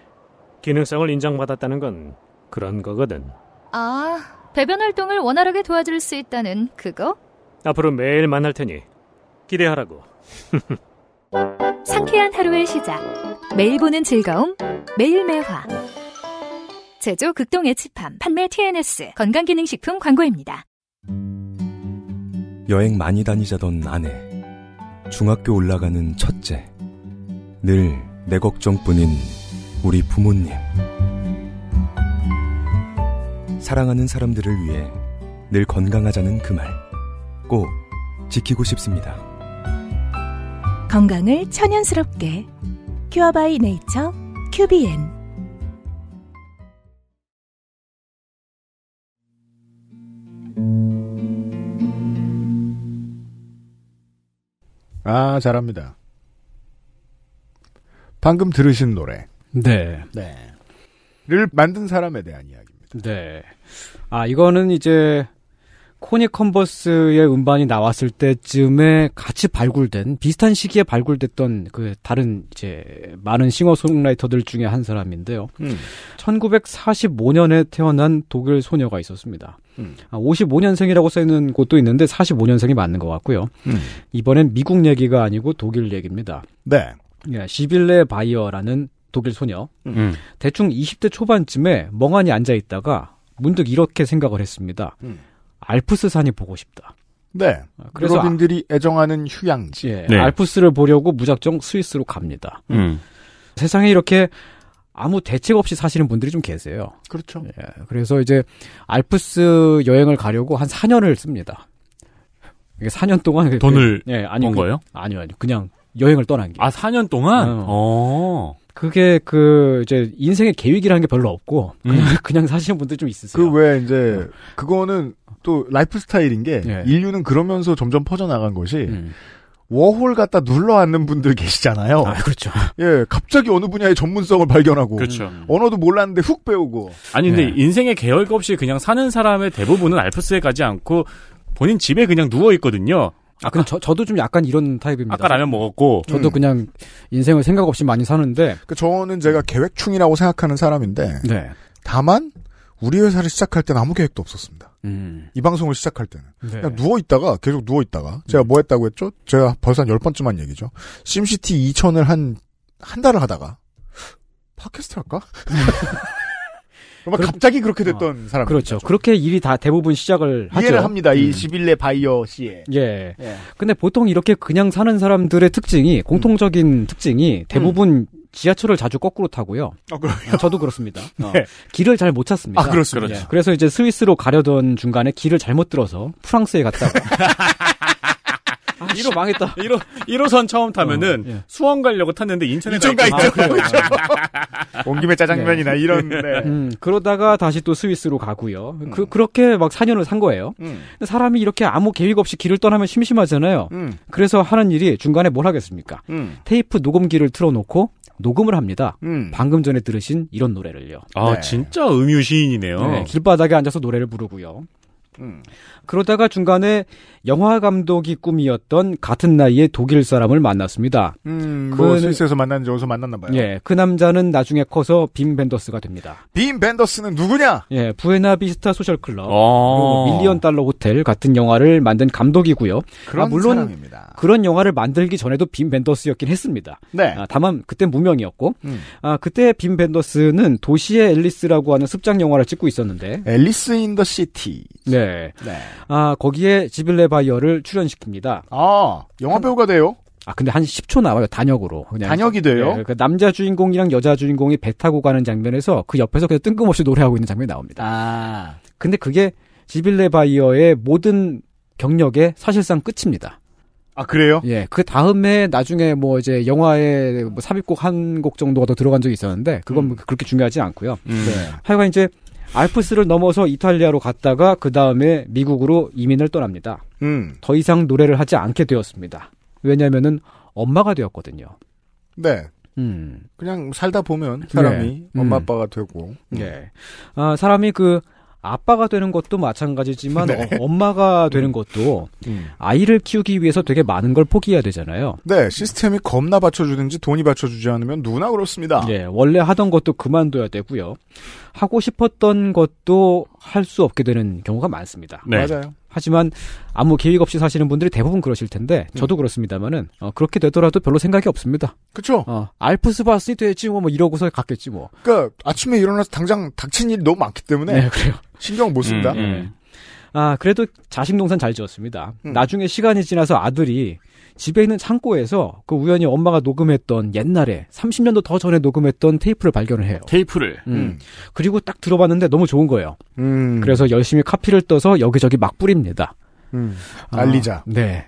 기능성을 인정받았다는 건 그런 거거든. 아, 배변 활동을 원활하게 도와줄 수 있다는 그거? 앞으로 매일 만날 테니 기대하라고. 상쾌한 하루의 시작. 매일 보는 즐거움. 매일 매화. 제조 극동의 치함 판매 TNS. 건강기능식품 광고입니다. 여행 많이 다니자던 아내. 중학교 올라가는 첫째. 늘 내 걱정뿐인 우리 부모님. 사랑하는 사람들을 위해 늘 건강하자는 그 말. 꼭 지키고 싶습니다. 건강을 천연스럽게 큐어바이 네이처 큐비엔 아 잘합니다. 방금 들으신 노래. 네. 네. 를 만든 사람에 대한 이야기입니다. 네. 아 이거는 이제 코니 컨버스의 음반이 나왔을 때쯤에 같이 발굴된 비슷한 시기에 발굴됐던 그 다른 이제 많은 싱어송라이터들 중에 한 사람인데요. 음. 1945년에 태어난 독일 소녀가 있었습니다. 음. 55년생이라고 아, 써있는 곳도 있는데 45년생이 맞는 것 같고요. 음. 이번엔 미국 얘기가 아니고 독일 얘기입니다. 네. 예, 시빌레 바이어라는 독일 소녀. 음. 음. 대충 20대 초반쯤에 멍하니 앉아 있다가 문득 이렇게 생각을 했습니다. 음. 알프스산이 보고 싶다. 네. 아, 그래서 유럽인들이 애정하는 휴양지. 예, 네. 알프스를 보려고 무작정 스위스로 갑니다. 음. 세상에 이렇게 아무 대책 없이 사시는 분들이 좀 계세요. 그렇죠. 예, 그래서 이제 알프스 여행을 가려고 한 4년을 씁니다. 4년 동안 돈을 그, 예, 아니, 번 그, 거예요? 아니요, 아니요. 그냥 여행을 떠난 게. 아, 4년 동안? 어. 어. 그게 그 이제 인생의 계획이라는 게 별로 없고 음. 그냥, 음. 그냥 사시는 분들 좀 있으세요. 그왜 이제 그거는 또 라이프 스타일인 게 예. 인류는 그러면서 점점 퍼져나간 것이 음. 워홀 갖다 눌러 앉는 분들 계시잖아요. 아, 그렇죠. 예, 갑자기 어느 분야의 전문성을 발견하고. 그렇죠. 언어도 몰랐는데 훅 배우고. 아니, 근데 예. 인생의 계획 없이 그냥 사는 사람의 대부분은 알프스에 가지 않고 본인 집에 그냥 누워있거든요. 아, 그냥 저, 저도 좀 약간 이런 타입입니다. 아까 라면 먹었고. 저도 음. 그냥 인생을 생각 없이 많이 사는데. 그 저는 제가 계획충이라고 생각하는 사람인데. 네. 다만, 우리 회사를 시작할 때는 아무 계획도 없었습니다. 음. 이 방송을 시작할 때는. 네. 그냥 누워있다가, 계속 누워있다가. 음. 제가 뭐 했다고 했죠? 제가 벌써 한 열번쯤한 얘기죠. 심시티 2 0 0 0을 한, 한 달을 하다가. 팟캐스트 할까? 그 갑자기 그렇게 어. 됐던 어, 사람 그렇죠. 거죠. 그렇게 일이 다 대부분 시작을 이해를 하죠. 합니다. 음. 이 시빌레 바이어 씨의. 예. 예. 근데 보통 이렇게 그냥 사는 사람들의 특징이 공통적인 음. 특징이 음. 대부분 음. 지하철을 자주 거꾸로 타고요. 아, 그래요? 어, 저도 그렇습니다. 네. 어, 길을 잘 못 찾습니다. 아, 그렇습니다. 그렇죠. 그래서 이제 스위스로 가려던 중간에 길을 잘못 들어서 프랑스에 갔다가 아, 1호 망했다. 1호, 1호선 처음 타면은 어, 예. 수원 가려고 탔는데 인천에 가 있죠. 아, 그렇죠. 온 김에 짜장면이나 네. 이런. 네. 음, 그러다가 다시 또 스위스로 가고요. 음. 그, 그렇게 막 4년을 산 거예요. 음. 사람이 이렇게 아무 계획 없이 길을 떠나면 심심하잖아요. 음. 그래서 하는 일이 중간에 뭘 하겠습니까? 음. 테이프 녹음기를 틀어놓고 녹음을 합니다. 음. 방금 전에 들으신 이런 노래를요. 아, 네. 진짜 음유 시인이네요. 네, 길바닥에 앉아서 노래를 부르고요. 음. 그러다가 중간에 영화 감독이 꿈이었던 같은 나이에 독일 사람을 만났습니다. 음, 그뭐 스위스에서 만난지 어디서 만났나 봐요. 예, 그 남자는 나중에 커서 빔 벤더스가 됩니다. 빔 벤더스는 누구냐? 예, 부에나비스타 소셜 클럽, 어. 뭐 밀리언 달러 호텔 같은 영화를 만든 감독이고요. 그런 아, 물론 사람입니다. 그런 영화를 만들기 전에도 빔 벤더스였긴 했습니다. 네. 아, 다만 그때 무명이었고, 음. 아 그때 빔 벤더스는 도시의 앨리스라고 하는 습작 영화를 찍고 있었는데, 앨리스 인 더 시티. 네. 네. 아 거기에 지빌레 바이어를 출연시킵니다. 아, 영화 배우가 돼요? 아, 근데 한 10초 나와요, 단역으로. 그냥. 단역이 돼요? 네, 그러니까 남자 주인공이랑 여자 주인공이 배 타고 가는 장면에서 그 옆에서 그냥 뜬금없이 노래하고 있는 장면이 나옵니다. 아. 근데 그게 지빌레 바이어의 모든 경력의 사실상 끝입니다. 아, 그래요? 예. 그 다음에 나중에 뭐 이제 영화에 뭐 삽입곡 한 곡 정도가 더 들어간 적이 있었는데, 그건 음. 그렇게 중요하지 않고요. 음. 네. 하여간 이제 알프스를 넘어서 이탈리아로 갔다가 그 다음에 미국으로 이민을 떠납니다. 음. 더 이상 노래를 하지 않게 되었습니다. 왜냐면은 엄마가 되었거든요. 네. 음. 그냥 살다 보면 사람이 네. 엄마 음. 아빠가 되고. 네. 아, 사람이 그 아빠가 되는 것도 마찬가지지만 네. 어, 엄마가 되는 음. 것도 음. 아이를 키우기 위해서 되게 많은 걸 포기해야 되잖아요. 네, 시스템이 겁나 받쳐주든지 돈이 받쳐주지 않으면 누구나 그렇습니다. 네, 원래 하던 것도 그만둬야 되고요. 하고 싶었던 것도 할 수 없게 되는 경우가 많습니다. 네. 맞아요. 하지만 아무 계획 없이 사시는 분들이 대부분 그러실 텐데 음. 저도 음. 그렇습니다만은 어, 그렇게 되더라도 별로 생각이 없습니다. 그렇죠. 어, 알프스 봤으니 됐지 뭐, 뭐 이러고서 갔겠지 뭐. 그러니까 아침에 일어나서 당장 닥친 일이 너무 많기 때문에. 네, 그래요. 신경 못씁니다 음, 음. 아 그래도 자식 농산 잘 지었습니다. 음. 나중에 시간이 지나서 아들이 집에 있는 창고에서 그 우연히 엄마가 녹음했던 옛날에 30년도 더 전에 녹음했던 테이프를 발견을 해요. 테이프를. 음. 음. 그리고 딱 들어봤는데 너무 좋은 거예요. 음. 그래서 열심히 카피를 떠서 여기저기 막 뿌립니다. 음. 아, 알리자. 아, 네.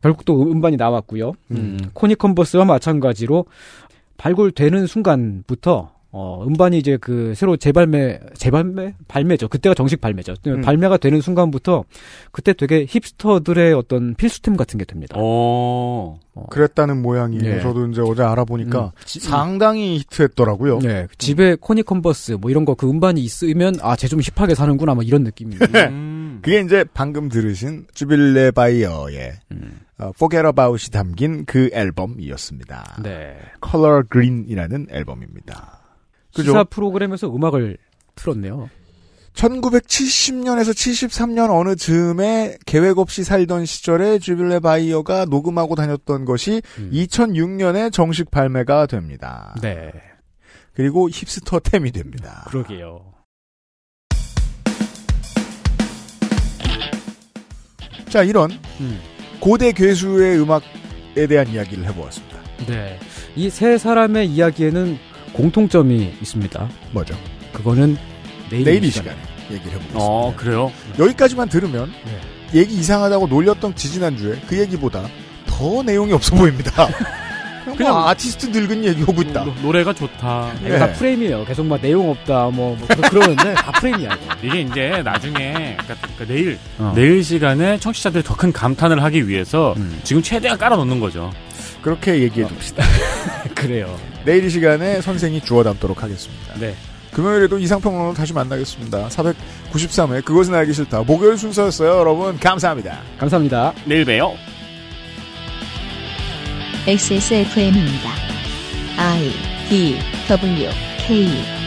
결국 또 음반이 나왔고요. 음. 음 코니컨버스와 마찬가지로 발굴되는 순간부터 어, 음반이 이제 그 새로 재발매, 재발매? 발매죠. 그때가 정식 발매죠. 음. 발매가 되는 순간부터 그때 되게 힙스터들의 어떤 필수템 같은 게 됩니다. 어, 어. 그랬다는 모양이에요. 예. 저도 이제 어제 알아보니까 음. 지, 상당히 히트했더라고요. 네. 예. 집에 음. 코니 컨버스 뭐 이런 거 그 음반이 있으면 아, 쟤 좀 힙하게 사는구나 막 이런 느낌입니다. 음. 그게 이제 방금 들으신 주빌레 바이어의 음. 어, Forget About이 담긴 그 앨범이었습니다. 네. Color Green이라는 앨범입니다. 그죠? 시사 프로그램에서 음악을 틀었네요. 1970년에서 73년 어느 즈음에 계획 없이 살던 시절에 주빌레 바이어가 녹음하고 다녔던 것이 음. 2006년에 정식 발매가 됩니다. 네. 그리고 힙스터 템이 됩니다. 그러게요. 자, 이런 음. 고대 괴수의 음악에 대한 이야기를 해보았습니다. 네. 이 세 사람의 이야기에는 공통점이 있습니다. 뭐죠? 그거는 내일, 내일 이 시간에 얘기를 해보겠습니다. 아, 그래요? 여기까지만 들으면 네. 얘기 이상하다고 놀렸던 지지난주에 그 얘기보다 더 내용이 없어 보입니다. 그냥 뭐 아티스트 늙은 얘기하고 있다. 노, 노래가 좋다. 네. 다 프레임이에요. 계속 막 내용 없다. 뭐, 뭐 그러는데 다 프레임이야. 이거. 이게 이제 나중에 그러니까, 그러니까 내일 어. 내일 시간에 청취자들더 큰 감탄을 하기 위해서 음. 지금 최대한 깔아놓는 거죠. 그렇게 얘기해 둡시다. 어. 그래요. 내일 이 시간에 선생이 주워 담도록 하겠습니다. 네. 금요일에도 이상평론으로 다시 만나겠습니다. 493회 그것은 알기 싫다. 목요일 순서였어요. 여러분 감사합니다. 감사합니다. 내일 봬요. XSFM입니다. I D W K